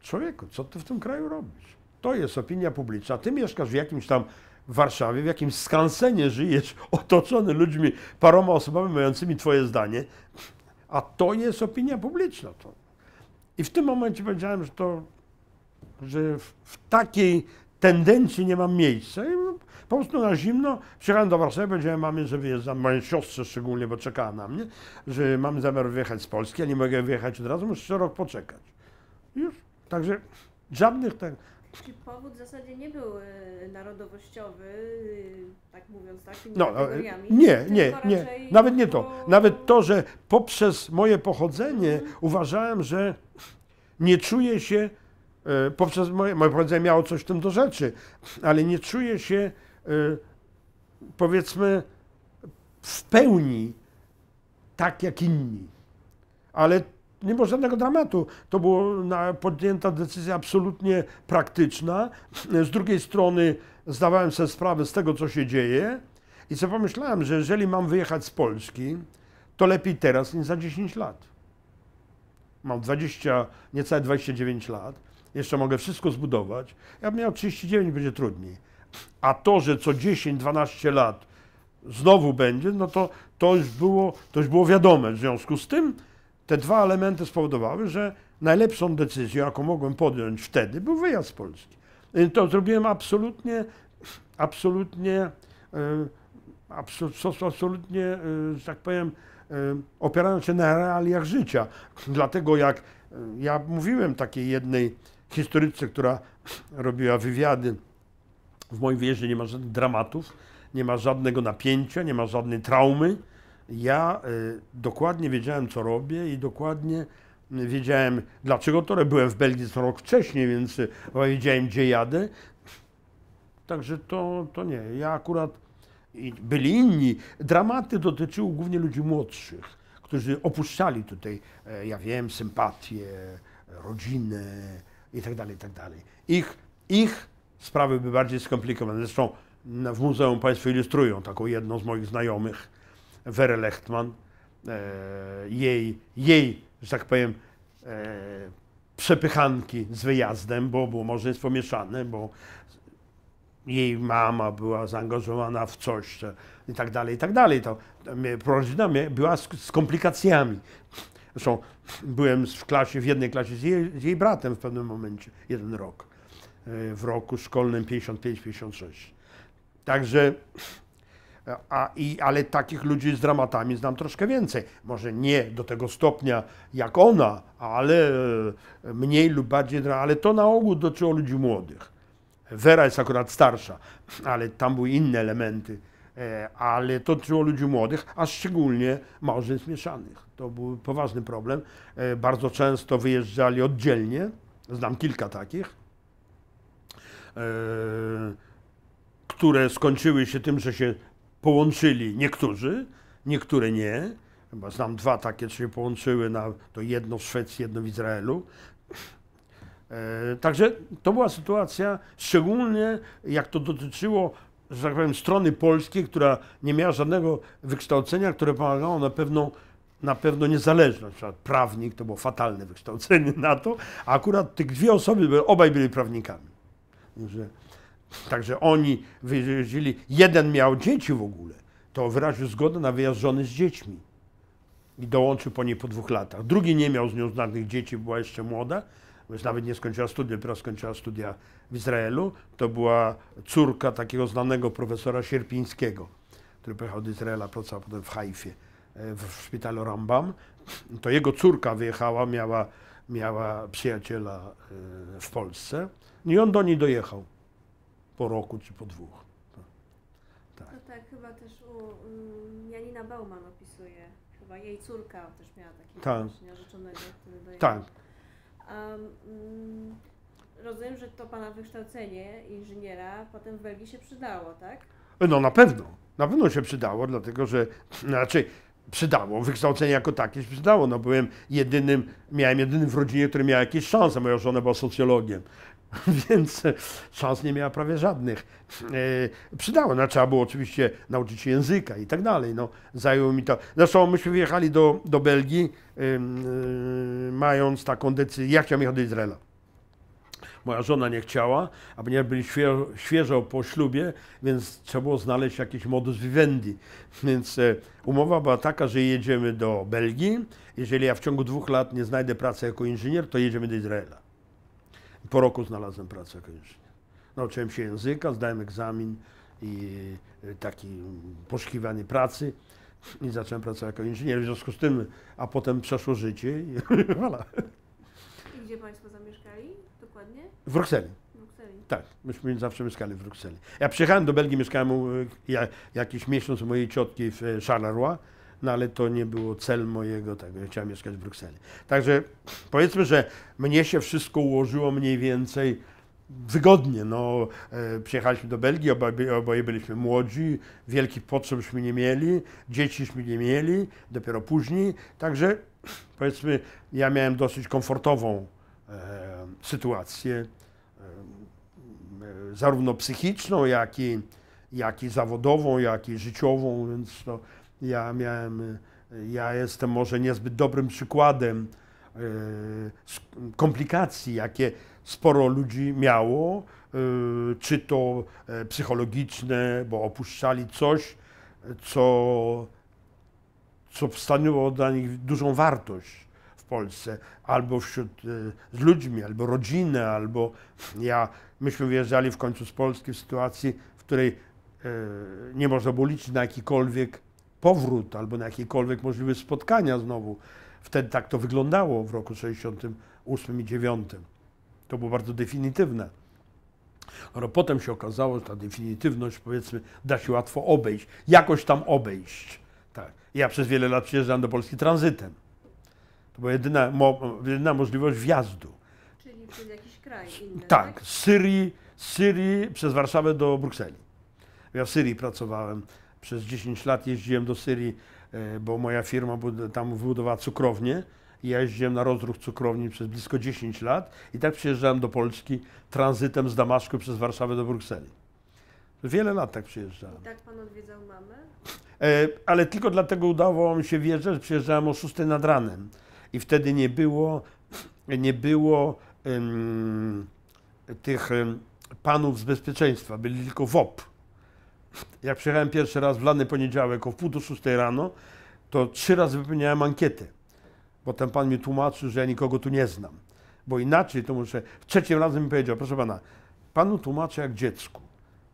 człowieku, co ty w tym kraju robisz? To jest opinia publiczna. Ty mieszkasz w jakimś tam Warszawie, w jakimś skansenie żyjesz, otoczony ludźmi, paroma osobami mającymi twoje zdanie. A to jest opinia publiczna. To. I w tym momencie powiedziałem, że to, że w, w takiej tendencji nie mam miejsca. I po prostu na zimno przyjechałem do Warszawy, powiedziałem mamie, że wyjeżdżam, mojej siostrze szczególnie, bo czekała na mnie, że mam zamiar wyjechać z Polski, a nie mogę wyjechać od razu, muszę rok poczekać. Już. Także żadnych tak. I powód w zasadzie nie był e, narodowościowy, e, tak mówiąc, tak? No, no e, nie, nie, nie. Nawet nie to. Nawet to, że poprzez moje pochodzenie mhm. uważałem, że nie czuję się, poprzez moje, moje pochodzenie miało coś w tym do rzeczy, ale nie czuję się, powiedzmy, w pełni tak jak inni. Ale nie było żadnego dramatu. To była podjęta decyzja absolutnie praktyczna. Z drugiej strony zdawałem sobie sprawę z tego, co się dzieje i co pomyślałem, że jeżeli mam wyjechać z Polski, to lepiej teraz niż za 10 lat. Mam 20, niecałe 29 lat, jeszcze mogę wszystko zbudować. Ja miał 39, będzie trudniej. A to, że co 10-12 lat znowu będzie, no to to już, było, to już było wiadome. W związku z tym te dwa elementy spowodowały, że najlepszą decyzją, jaką mogłem podjąć wtedy, był wyjazd z Polski. To zrobiłem absolutnie, absolutnie, e, absolutnie, e, że tak powiem, e, opierając się na realiach życia. Dlatego jak ja mówiłem takiej jednej historyczce, która robiła wywiady, w moim wierze nie ma żadnych dramatów, nie ma żadnego napięcia, nie ma żadnej traumy ja y, dokładnie wiedziałem, co robię i dokładnie wiedziałem, dlaczego to byłem w Belgii co rok wcześniej, więc y, wiedziałem, gdzie jadę. Także to, to nie. Ja akurat byli inni. Dramaty dotyczyły głównie ludzi młodszych, którzy opuszczali tutaj, e, ja wiem, sympatię, rodzinę tak, tak dalej. Ich, ich sprawy były bardziej skomplikowane. Zresztą w Muzeum Państwo ilustrują taką jedną z moich znajomych Werę Lechtman, e, jej, jej, że tak powiem, e, przepychanki z wyjazdem, bo, było może jest pomieszane, bo jej mama była zaangażowana w coś i tak dalej, i tak dalej. To rodzina była z, z komplikacjami. Zresztą byłem w klasie, w jednej klasie z jej, z jej bratem w pewnym momencie, jeden rok, e, w roku szkolnym 55-56. Także a, i, ale takich ludzi z dramatami znam troszkę więcej. Może nie do tego stopnia jak ona, ale e, mniej lub bardziej, ale to na ogół dotyczyło ludzi młodych. Wera jest akurat starsza, ale tam były inne elementy, e, ale to dotyczyło ludzi młodych, a szczególnie małżeństw mieszanych. To był poważny problem. E, bardzo często wyjeżdżali oddzielnie, znam kilka takich które skończyły się tym, że się połączyli niektórzy, niektóre nie. Chyba znam dwa takie, które się połączyły, na, to jedno w Szwecji, jedno w Izraelu. E, także to była sytuacja, szczególnie jak to dotyczyło że tak powiem, strony polskiej, która nie miała żadnego wykształcenia, które pomagało na pewno na pewno niezależność. prawnik to było fatalne wykształcenie na to, a akurat tych dwie osoby, obaj byli prawnikami. Także Także oni wyjeździli, jeden miał dzieci w ogóle, to wyraził zgodę na wyjazd żony z dziećmi i dołączył po niej po dwóch latach. Drugi nie miał z nią znanych dzieci, była jeszcze młoda, już nawet nie skończyła studiów, teraz skończyła studia w Izraelu. To była córka takiego znanego profesora Sierpińskiego, który pojechał do Izraela, pracował potem w Haifie, e, w szpitalu Rambam. To jego córka wyjechała, miała, miała przyjaciela e, w Polsce no i on do niej dojechał po roku czy po dwóch. No. Tak. To tak chyba też u um, Janina Bauman opisuje, chyba jej córka też miała takiego tak. narzeczonego, który dojechał. Tak. Um, rozumiem, że to Pana wykształcenie inżyniera potem w Belgii się przydało, tak? No na pewno, na pewno się przydało, dlatego że, znaczy przydało, wykształcenie jako takie się przydało, no byłem jedynym, miałem jedynym w rodzinie, który miał jakieś szanse, moja żona była socjologiem, Więc e, szans nie miała prawie żadnych. E, przydało, no, trzeba było oczywiście nauczyć się języka i tak dalej. No, zajęło mi to. Zresztą myśmy wyjechali do, do Belgii, y, y, mając taką decyzję, ja chciałem jechać do Izraela moja żona nie chciała, a ponieważ byli świeżo, świeżo, po ślubie, więc trzeba było znaleźć jakiś modus vivendi. Więc e, umowa była taka, że jedziemy do Belgii. Jeżeli ja w ciągu dwóch lat nie znajdę pracy jako inżynier, to jedziemy do Izraela. Po roku znalazłem pracę jako inżynier. Nauczyłem się języka, zdałem egzamin i e, taki poszukiwany pracy i zacząłem pracować jako inżynier. W związku z tym, a potem przeszło życie i voilà. I gdzie Państwo zamieszkali dokładnie? W Brukseli. Tak, myśmy zawsze mieszkali w Brukseli. Ja przyjechałem do Belgii, mieszkałem e, ja, jakiś miesiąc u mojej ciotki w e, Charleroi no ale to nie było cel mojego tego. Ja chciałem mieszkać w Brukseli. Także powiedzmy, że mnie się wszystko ułożyło mniej więcej wygodnie. No, e, przyjechaliśmy do Belgii, oboje, oboje byliśmy młodzi, wielkich potrzebśmy nie mieli, dzieciśmy nie mieli, dopiero później. Także powiedzmy, ja miałem dosyć komfortową e, sytuację, e, e, zarówno psychiczną, jak i, jak i zawodową, jak i życiową, więc to. No, ja miałem, ja jestem może niezbyt dobrym przykładem e, komplikacji, jakie sporo ludzi miało, e, czy to e, psychologiczne, bo opuszczali coś, co, co stanowiło dla nich dużą wartość w Polsce, albo wśród, z ludźmi, albo rodzinę, albo ja, myśmy wyjeżdżali w końcu z Polski w sytuacji, w której nie można było liczyć na jakikolwiek powrót albo na jakiekolwiek możliwe spotkania znowu. Wtedy tak to wyglądało w roku 68 i 9. To było bardzo definitywne. Ale potem się okazało, że ta definitywność, powiedzmy, da się łatwo obejść, jakoś tam obejść. Tak. Ja przez wiele lat przyjeżdżałem do Polski tranzytem. To była jedyna, mo jedyna możliwość wjazdu. Czyli przez jakiś kraj inny, tak, tak? Z, Syrii, z Syrii przez Warszawę do Brukseli. Ja w Syrii pracowałem przez 10 lat jeździłem do Syrii, e, bo moja firma tam wybudowała cukrownię. Ja jeździłem na rozruch cukrowni przez blisko 10 lat i tak przyjeżdżałem do Polski tranzytem z Damaszku przez Warszawę do Brukseli. Wiele lat tak przyjeżdżałem. I tak pan odwiedzał mamę? E, ale tylko dlatego udało mi się wjeżdżać, że przyjeżdżałem o 6 nad ranem. I wtedy nie było, nie było um, tych um, panów z bezpieczeństwa, byli tylko WOP jak przyjechałem pierwszy raz w lany poniedziałek o pół do szóstej rano, to trzy razy wypełniałem ankietę, bo ten pan mi tłumaczył, że ja nikogo tu nie znam. Bo inaczej to muszę. W trzecim razem mi powiedział, proszę pana, panu tłumaczę jak dziecku.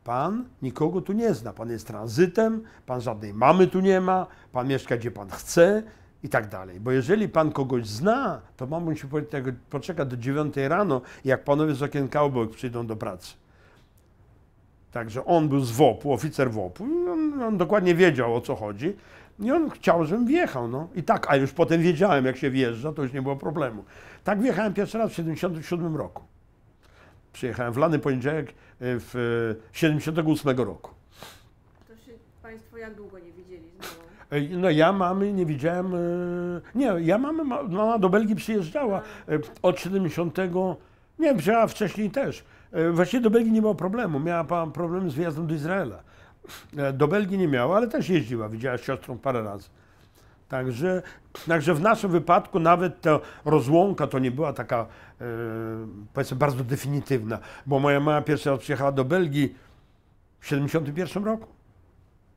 Pan nikogo tu nie zna, pan jest tranzytem, pan żadnej mamy tu nie ma, pan mieszka gdzie pan chce i tak dalej. Bo jeżeli pan kogoś zna, to pan jak poczekać do dziewiątej rano, jak panowie z okienka obok przyjdą do pracy. Także on był z WOP-u, oficer WOP-u i on, on, dokładnie wiedział o co chodzi. I on chciał, żebym wjechał. No. I tak, a już potem wiedziałem, jak się wjeżdża, to już nie było problemu. Tak wjechałem pierwszy raz w 1977 roku. Przyjechałem w lany poniedziałek e, w 1978 e, roku. To się Państwo jak długo nie widzieli e, No ja mamy nie widziałem, nie, ja mamy, mama do Belgii przyjeżdżała od 70, nie wiem, wcześniej też, E, właściwie do Belgii nie miała problemu. Miała problem z wyjazdem do Izraela. E, do Belgii nie miała, ale też jeździła. Widziała siostrą parę razy. Także, także w naszym wypadku nawet ta rozłąka to nie była taka, e, powiedzmy, bardzo definitywna, bo moja mama pierwszy raz przyjechała do Belgii w 71 roku.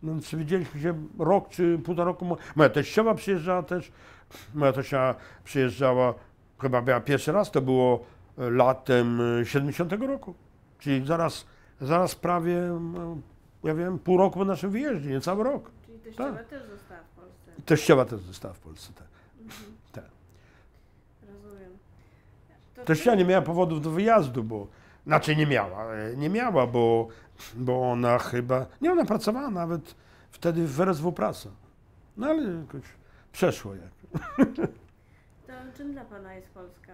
No więc widzieliśmy się rok czy półtora roku. Moja teściowa przyjeżdżała też. Moja teściowa przyjeżdżała, chyba była pierwszy raz, to było latem 70 e, roku, czyli zaraz, zaraz prawie, ja wiem, pół roku po naszym wyjeździe, cały rok. Czyli tak. teściowa tak. też została w Polsce. Teściowa też została w Polsce, tak. Mhm. tak. Rozumiem. To Teściowa ty... nie miała powodów do wyjazdu, bo, znaczy nie miała, e, nie miała, bo, bo ona chyba, nie ona pracowała nawet wtedy w RSW Praca, no ale jakoś przeszło jak. To czym dla Pana jest Polska?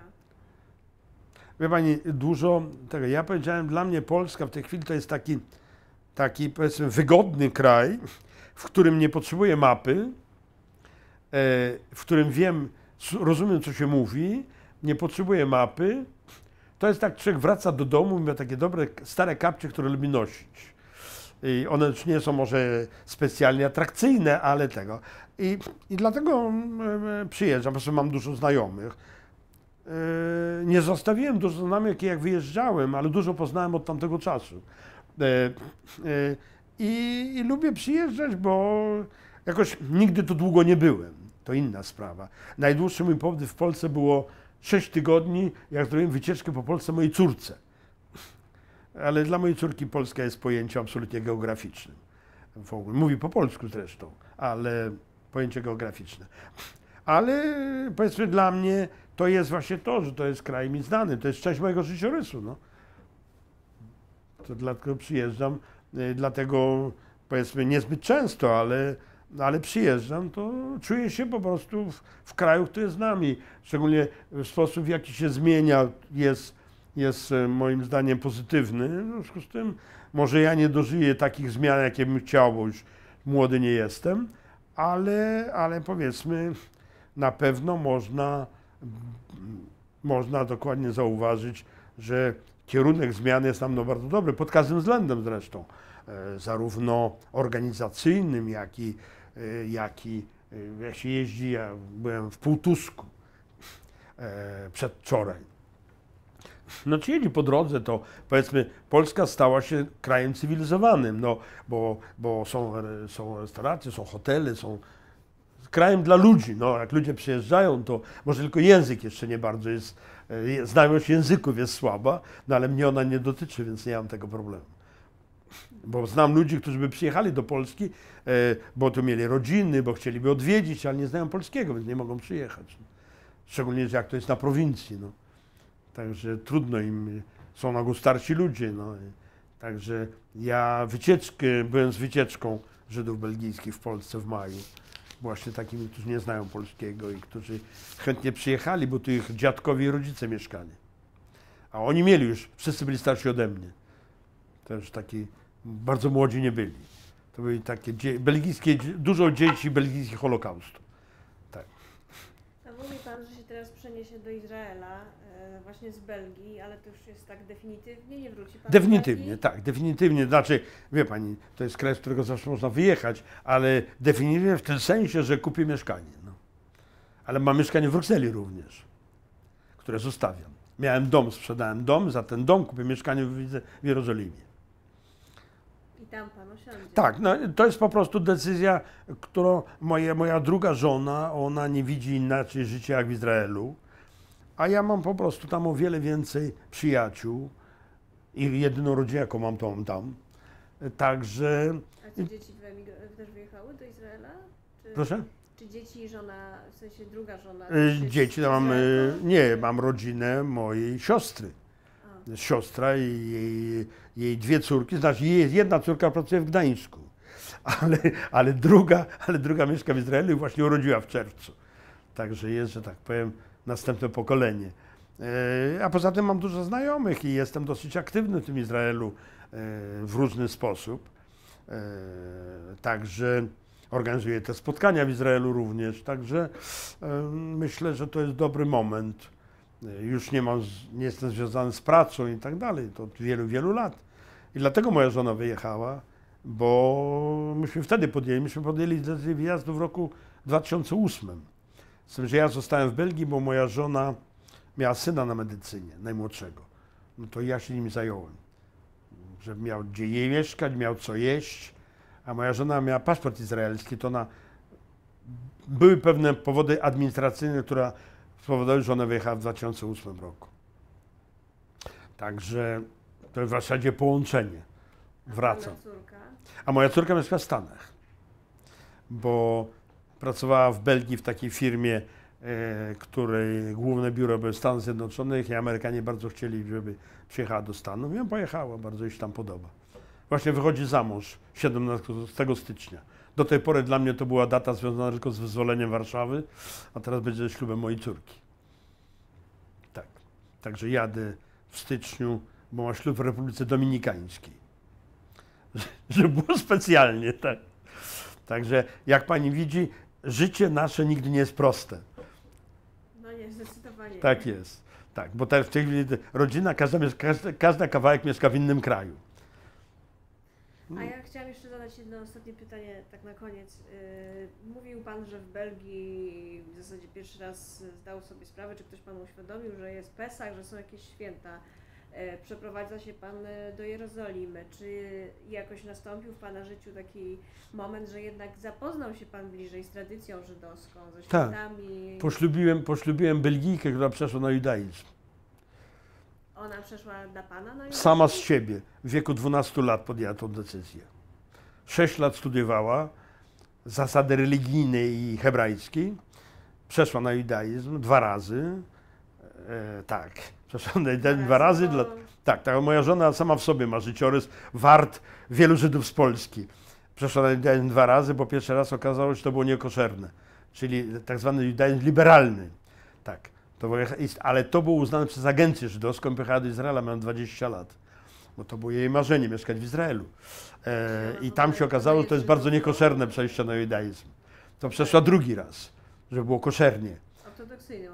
wie Pani, dużo tego. Ja powiedziałem, dla mnie Polska w tej chwili to jest taki, taki powiedzmy wygodny kraj, w którym nie potrzebuję mapy, e, w którym wiem, rozumiem, co się mówi, nie potrzebuję mapy. To jest tak, człowiek wraca do domu i ma takie dobre, stare kapcie, które lubi nosić. I one już nie są może specjalnie atrakcyjne, ale tego. I, i dlatego mm, e, przyjeżdżam, po prostu mam dużo znajomych Yy, nie zostawiłem dużo znamionek, jak wyjeżdżałem, ale dużo poznałem od tamtego czasu. Yy, yy, I, I, lubię przyjeżdżać, bo jakoś nigdy tu długo nie byłem. To inna sprawa. Najdłuższy mój pobyt w Polsce było 6 tygodni, jak zrobiłem wycieczkę po Polsce mojej córce. Ale dla mojej córki Polska jest pojęciem absolutnie geograficznym. W ogóle. Mówi po polsku zresztą, ale pojęcie geograficzne. Ale powiedzmy dla mnie to jest właśnie to, że to jest kraj mi znany, to jest część mojego życiorysu. No. To dlatego przyjeżdżam, y, dlatego powiedzmy niezbyt często, ale, ale przyjeżdżam, to czuję się po prostu w, w kraju, który jest z nami. Szczególnie w sposób, w jaki się zmienia, jest, jest y, moim zdaniem pozytywny. W związku z tym może ja nie dożyję takich zmian, jakie bym chciał, bo już młody nie jestem, ale, ale powiedzmy na pewno można można dokładnie zauważyć, że kierunek zmian jest nam no bardzo dobry, pod każdym względem zresztą, e, zarówno organizacyjnym, jak i, e, jak i e, jak się jeździ, ja byłem w Półtusku przedwczoraj, no czy jedzie po drodze, to powiedzmy Polska stała się krajem cywilizowanym, no bo, bo są, są restauracje, są hotele, są krajem dla ludzi. No, jak ludzie przyjeżdżają, to może tylko język jeszcze nie bardzo jest, e, znajomość języków jest słaba, no ale mnie ona nie dotyczy, więc nie mam tego problemu. Bo znam ludzi, którzy by przyjechali do Polski, e, bo tu mieli rodziny, bo chcieliby odwiedzić, ale nie znają polskiego, więc nie mogą przyjechać. Szczególnie, jak to jest na prowincji. No. Także trudno im, są na starsi ludzie. No. Także ja wycieczkę, byłem z wycieczką Żydów belgijskich w Polsce w maju właśnie takimi, którzy nie znają polskiego i którzy chętnie przyjechali, bo tu ich dziadkowie i rodzice mieszkali. A oni mieli już, wszyscy byli starsi ode mnie. To już taki, bardzo młodzi nie byli. To byli takie dzie belgijskie, dużo dzieci belgijskich holokaustu. Tak. A mówi Pan, że się teraz przeniesie do Izraela właśnie z Belgii, ale to już jest tak definitywnie, nie wróci pan Definitywnie, tak, definitywnie. Znaczy, wie pani, to jest kraj, z którego zawsze można wyjechać, ale definitywnie w tym sensie, że kupi mieszkanie. No. Ale mam mieszkanie w Brukseli również, które zostawiam. Miałem dom, sprzedałem dom, za ten dom kupię mieszkanie w, w Jerozolimie. I tam pan osiądzie. Tak, no, to jest po prostu decyzja, którą moje, moja druga żona, ona nie widzi inaczej życia jak w Izraelu a ja mam po prostu tam o wiele więcej przyjaciół i jedyną rodzinę, jaką mam, to mam tam. Także... A czy dzieci też wyjechały do Izraela? Czy, Proszę? Czy dzieci i żona, w sensie druga żona? Y, dzieci, to mam, y, Izraela? nie, mam rodzinę mojej siostry. Siostra i jej, jej dwie córki, znaczy jedna córka pracuje w Gdańsku, ale, ale, druga, ale druga mieszka w Izraelu i właśnie urodziła w czerwcu. Także jest, że tak powiem, następne pokolenie. E, a poza tym mam dużo znajomych i jestem dosyć aktywny w tym Izraelu e, w różny sposób. E, także organizuję te spotkania w Izraelu również. Także myślę, że to jest dobry moment. Już nie, mam, nie jestem związany z pracą i tak dalej. To od wielu, wielu lat. I dlatego moja żona wyjechała, bo myśmy wtedy podjęli, myśmy podjęli decyzję wyjazdu w roku 2008 z tym, że ja zostałem w Belgii, bo moja żona miała syna na medycynie, najmłodszego. No to ja się nim zająłem. Żeby miał gdzie jej mieszkać, miał co jeść. A moja żona miała paszport izraelski, to na Były pewne powody administracyjne, które spowodowały, że ona wyjechała w 2008 roku. Także to jest w zasadzie połączenie. Wracam. A moja córka mieszka w Stanach, bo Pracowała w Belgii w takiej firmie, e, której główne biuro były Stanów Zjednoczonych i Amerykanie bardzo chcieli, żeby przyjechała do Stanów. I ona pojechała, bardzo jej się tam podoba. Właśnie wychodzi za mąż 17 stycznia. Do tej pory dla mnie to była data związana tylko z wyzwoleniem Warszawy, a teraz będzie ślubem mojej córki. Tak. Także jadę w styczniu, bo ma ślub w Republice Dominikańskiej. Że było specjalnie, tak. Także jak pani widzi, życie nasze nigdy nie jest proste. No nie, zdecydowanie. Tak jest. Tak, bo teraz w tej chwili rodzina, każda, każda, każda kawałek mieszka w innym kraju. A ja chciałam jeszcze zadać jedno ostatnie pytanie, tak na koniec. Y, mówił Pan, że w Belgii w zasadzie pierwszy raz zdał sobie sprawę, czy ktoś Panu uświadomił, że jest Pesach, że są jakieś święta. E, przeprowadza się Pan e, do Jerozolimy. Czy jakoś nastąpił w Pana życiu taki moment, że jednak zapoznał się Pan bliżej z tradycją żydowską, ze tak. świętami? Tak. Poślubiłem, poślubiłem Belgijkę, która przeszła na judaizm. Ona przeszła dla Pana na judaizm? Sama z siebie. W wieku 12 lat podjęła tą decyzję. 6 lat studiowała zasady religijne i hebrajskie. Przeszła na judaizm dwa razy. E, tak Przepraszam, judaizm dwa razy. No. Dla... Tak, tak, moja żona sama w sobie ma życiorys wart wielu Żydów z Polski. na judaizm dwa razy, bo pierwszy raz okazało się, że to było niekoszerne. Czyli tak zwany judaizm liberalny. Tak. To było, ale to było uznane przez agencję żydowską, pojechała do Izraela, miałem 20 lat. Bo to było jej marzenie, mieszkać w Izraelu. E, I no tam się okazało, że to jest bardzo niekoszerne przejście na judaizm. To przeszła drugi raz, że było koszernie. Ortodoksyjnie,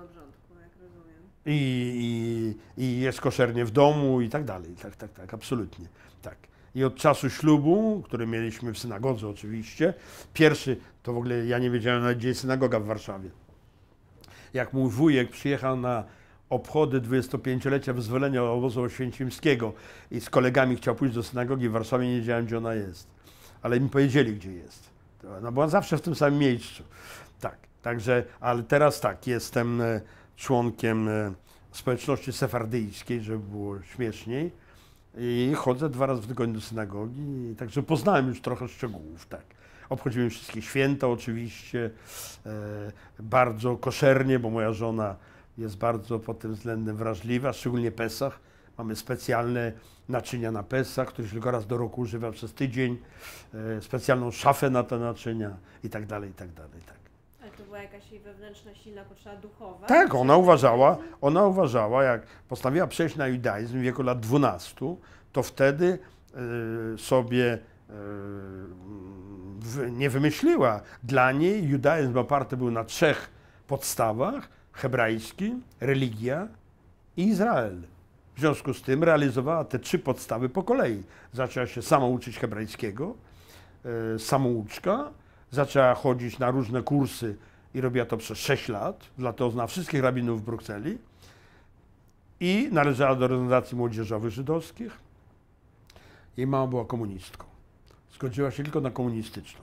i, i, i jest koszernie w domu i tak dalej. Tak, tak, tak, absolutnie. Tak. I od czasu ślubu, który mieliśmy w synagodze oczywiście, pierwszy, to w ogóle ja nie wiedziałem nawet, gdzie jest synagoga w Warszawie. Jak mój wujek przyjechał na obchody 25-lecia wyzwolenia obozu oświęcimskiego i z kolegami chciał pójść do synagogi w Warszawie, nie wiedziałem, gdzie ona jest. Ale mi powiedzieli, gdzie jest. No ona była zawsze w tym samym miejscu. Tak, także, ale teraz tak, jestem e, członkiem e, społeczności sefardyjskiej, żeby było śmieszniej. I chodzę dwa razy w tygodniu do synagogi, także poznałem już trochę szczegółów, tak. Obchodziłem wszystkie święta oczywiście, e, bardzo koszernie, bo moja żona jest bardzo pod tym względem wrażliwa, szczególnie Pesach. Mamy specjalne naczynia na Pesach, których tylko raz do roku używa przez tydzień, e, specjalną szafę na te naczynia i tak dalej, i tak dalej. Tak była jakaś jej wewnętrzna silna potrzeba duchowa. Tak, ona uważała, ona uważała, jak postanowiła przejść na judaizm w wieku lat 12, to wtedy y, sobie y, nie wymyśliła. Dla niej judaizm oparty był na trzech podstawach, hebrajski, religia i Izrael. W związku z tym realizowała te trzy podstawy po kolei. Zaczęła się samouczyć uczyć hebrajskiego, y, samouczka, zaczęła chodzić na różne kursy i robiła to przez 6 lat, dlatego zna wszystkich rabinów w Brukseli i należała do organizacji młodzieżowych żydowskich. Jej mama była komunistką. Zgodziła się tylko na komunistyczną,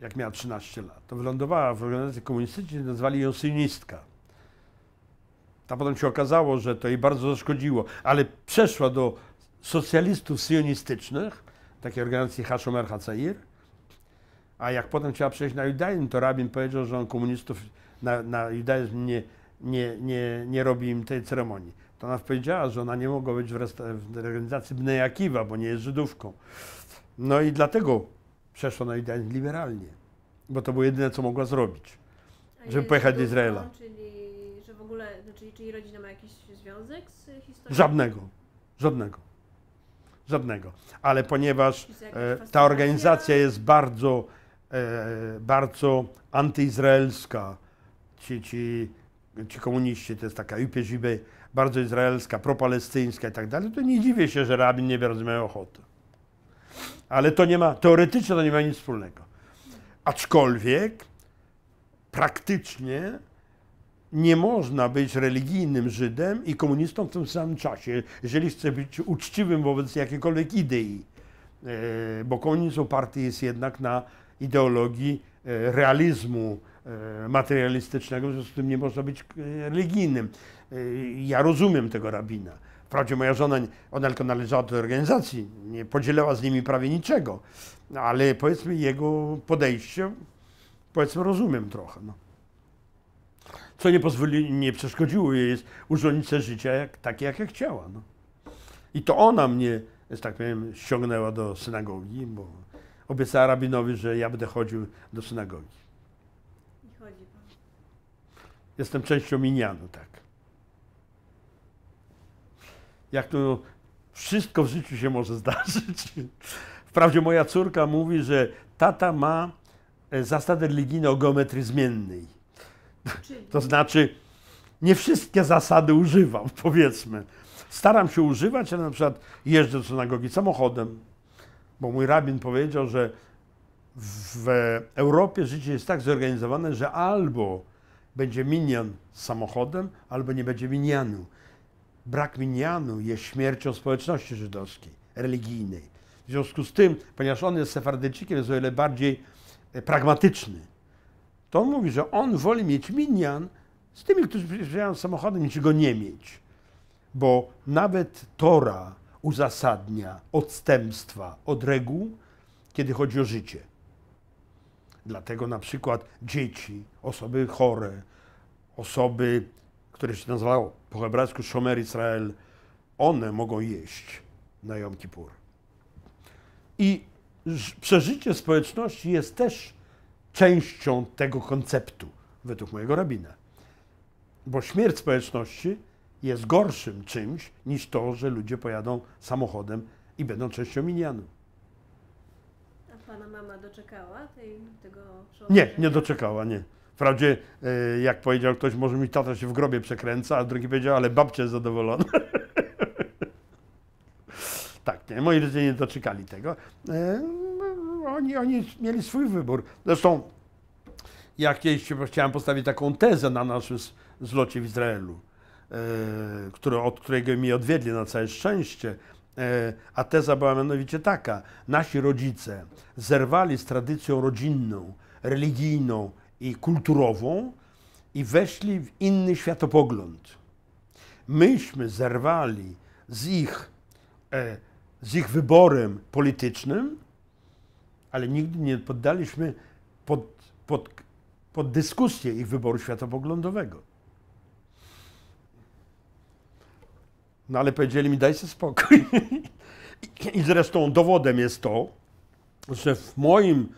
jak miała 13 lat. To wylądowała w organizacji komunistycznej, nazwali ją synistka. A potem się okazało, że to jej bardzo zaszkodziło, ale przeszła do socjalistów syjonistycznych, takiej organizacji Hashomer Hatzair, a jak potem trzeba przejść na judaizm, to rabin powiedział, że on komunistów na, na judaizm nie, nie, nie, nie robi im tej ceremonii. To ona powiedziała, że ona nie mogła być w, w organizacji Bnejakiwa, bo nie jest Żydówką. No i dlatego przeszła na judaizm liberalnie, bo to było jedyne, co mogła zrobić, A żeby pojechać do Izraela. Czyli, że w ogóle, czyli, znaczy, czyli rodzina ma jakiś związek z historią? Żadnego, żadnego, żadnego. Ale tak. ponieważ e, ta organizacja jest bardzo E, bardzo antyizraelska. Ci, ci, ci komuniści, to jest taka UPZB, bardzo izraelska, propalestyńska i tak dalej, to nie dziwię się, że rabin nie bierze miał ochoty. Ale to nie ma, teoretycznie to nie ma nic wspólnego. Aczkolwiek praktycznie nie można być religijnym Żydem i komunistą w tym samym czasie, jeżeli chce być uczciwym wobec jakiejkolwiek idei, e, bo komunizm oparty jest jednak na ideologii e, realizmu e, materialistycznego, w związku z tym nie można być e, religijnym. Ja rozumiem tego rabina. Wprawdzie moja żona, ona tylko należała do tej organizacji, nie podzielała z nimi prawie niczego, ale powiedzmy jego podejście, powiedzmy rozumiem trochę. No. Co nie, pozwoli, nie przeszkodziło jej jest urządzić sobie życia jak, takie, jakie chciała. No. I to ona mnie, tak powiem, ściągnęła do synagogi, bo obiecała rabinowi, że ja będę chodził do synagogi. I chodzi pan. Jestem częścią minianu, tak. Jak to wszystko w życiu się może zdarzyć. Wprawdzie moja córka mówi, że tata ma e, zasady religijne o geometrii zmiennej. Czyli? To znaczy, nie wszystkie zasady używam, powiedzmy. Staram się używać, ale na przykład jeżdżę do synagogi samochodem, bo mój rabin powiedział, że w Europie życie jest tak zorganizowane, że albo będzie minian z samochodem, albo nie będzie minianu. Brak minianu jest śmiercią społeczności żydowskiej, religijnej. W związku z tym, ponieważ on jest sefardyczykiem, jest o wiele bardziej e, pragmatyczny, to on mówi, że on woli mieć minian z tymi, którzy przyjeżdżają samochodem, niż go nie mieć. Bo nawet Tora, uzasadnia odstępstwa od reguł, kiedy chodzi o życie. Dlatego na przykład dzieci, osoby chore, osoby, które się nazywało po hebrajsku Shomer Israel, one mogą jeść na Jom Kippur. I przeżycie społeczności jest też częścią tego konceptu, według mojego rabina. Bo śmierć społeczności jest gorszym czymś niż to, że ludzie pojadą samochodem i będą częścią minianu. A pana mama doczekała tej, tego przełożenia? Nie, nie doczekała, nie. Wprawdzie, e, jak powiedział ktoś, może mi tata się w grobie przekręca, a drugi powiedział, ale babcia jest zadowolona. tak, nie, moi rodzice nie doczekali tego. E, oni, oni mieli swój wybór. Zresztą ja chciałem postawić taką tezę na naszym zlocie w Izraelu E, który, od którego mi odwiedli na całe szczęście, e, a teza była mianowicie taka: nasi rodzice zerwali z tradycją rodzinną, religijną i kulturową i weszli w inny światopogląd. Myśmy zerwali z ich, e, z ich wyborem politycznym, ale nigdy nie poddaliśmy pod, pod, pod dyskusję ich wyboru światopoglądowego. No ale powiedzieli mi, daj sobie spokój. I zresztą dowodem jest to, że w moim,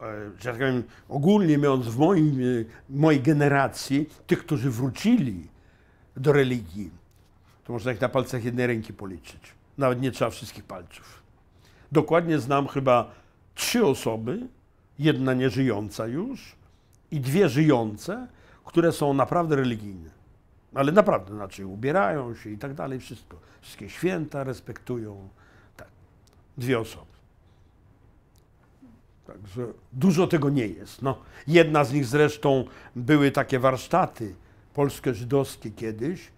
e, że tak powiem, ogólnie mówiąc, w moim, e, mojej generacji, tych, którzy wrócili do religii, to można ich na palcach jednej ręki policzyć. Nawet nie trzeba wszystkich palców. Dokładnie znam chyba trzy osoby, jedna nieżyjąca już i dwie żyjące, które są naprawdę religijne. Ale naprawdę, znaczy ubierają się i tak dalej, wszystko. Wszystkie święta respektują. Tak. Dwie osoby. Także dużo tego nie jest. No, jedna z nich zresztą były takie warsztaty polsko-żydowskie kiedyś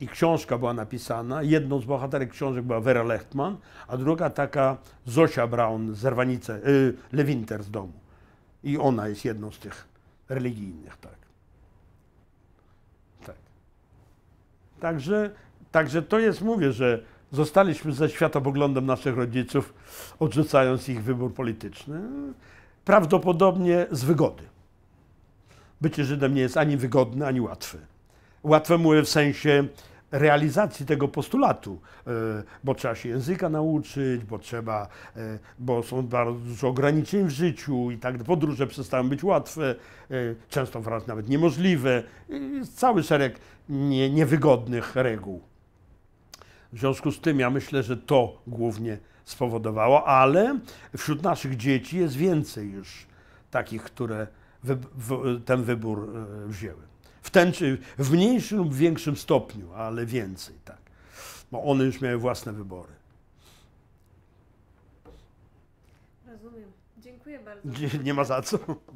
i książka była napisana. Jedną z bohaterek książek była Vera Lechtman, a druga taka Zosia Braun z Erwanice, y, Lewinter z domu. I ona jest jedną z tych religijnych. Tak. Także, także to jest, mówię, że zostaliśmy ze światopoglądem naszych rodziców, odrzucając ich wybór polityczny, prawdopodobnie z wygody. Bycie Żydem nie jest ani wygodne, ani łatwe. Łatwe mówię w sensie realizacji tego postulatu, e, bo trzeba się języka nauczyć, bo trzeba, e, bo są bardzo dużo ograniczeń w życiu i tak podróże przestają być łatwe, e, często wręcz nawet niemożliwe, cały szereg nie, niewygodnych reguł. W związku z tym ja myślę, że to głównie spowodowało, ale wśród naszych dzieci jest więcej już takich, które wy, w, ten wybór wzięły w, ten, czy w mniejszym lub większym stopniu, ale więcej, tak. Bo one już miały własne wybory. Rozumiem. Dziękuję bardzo. Nie ma za co.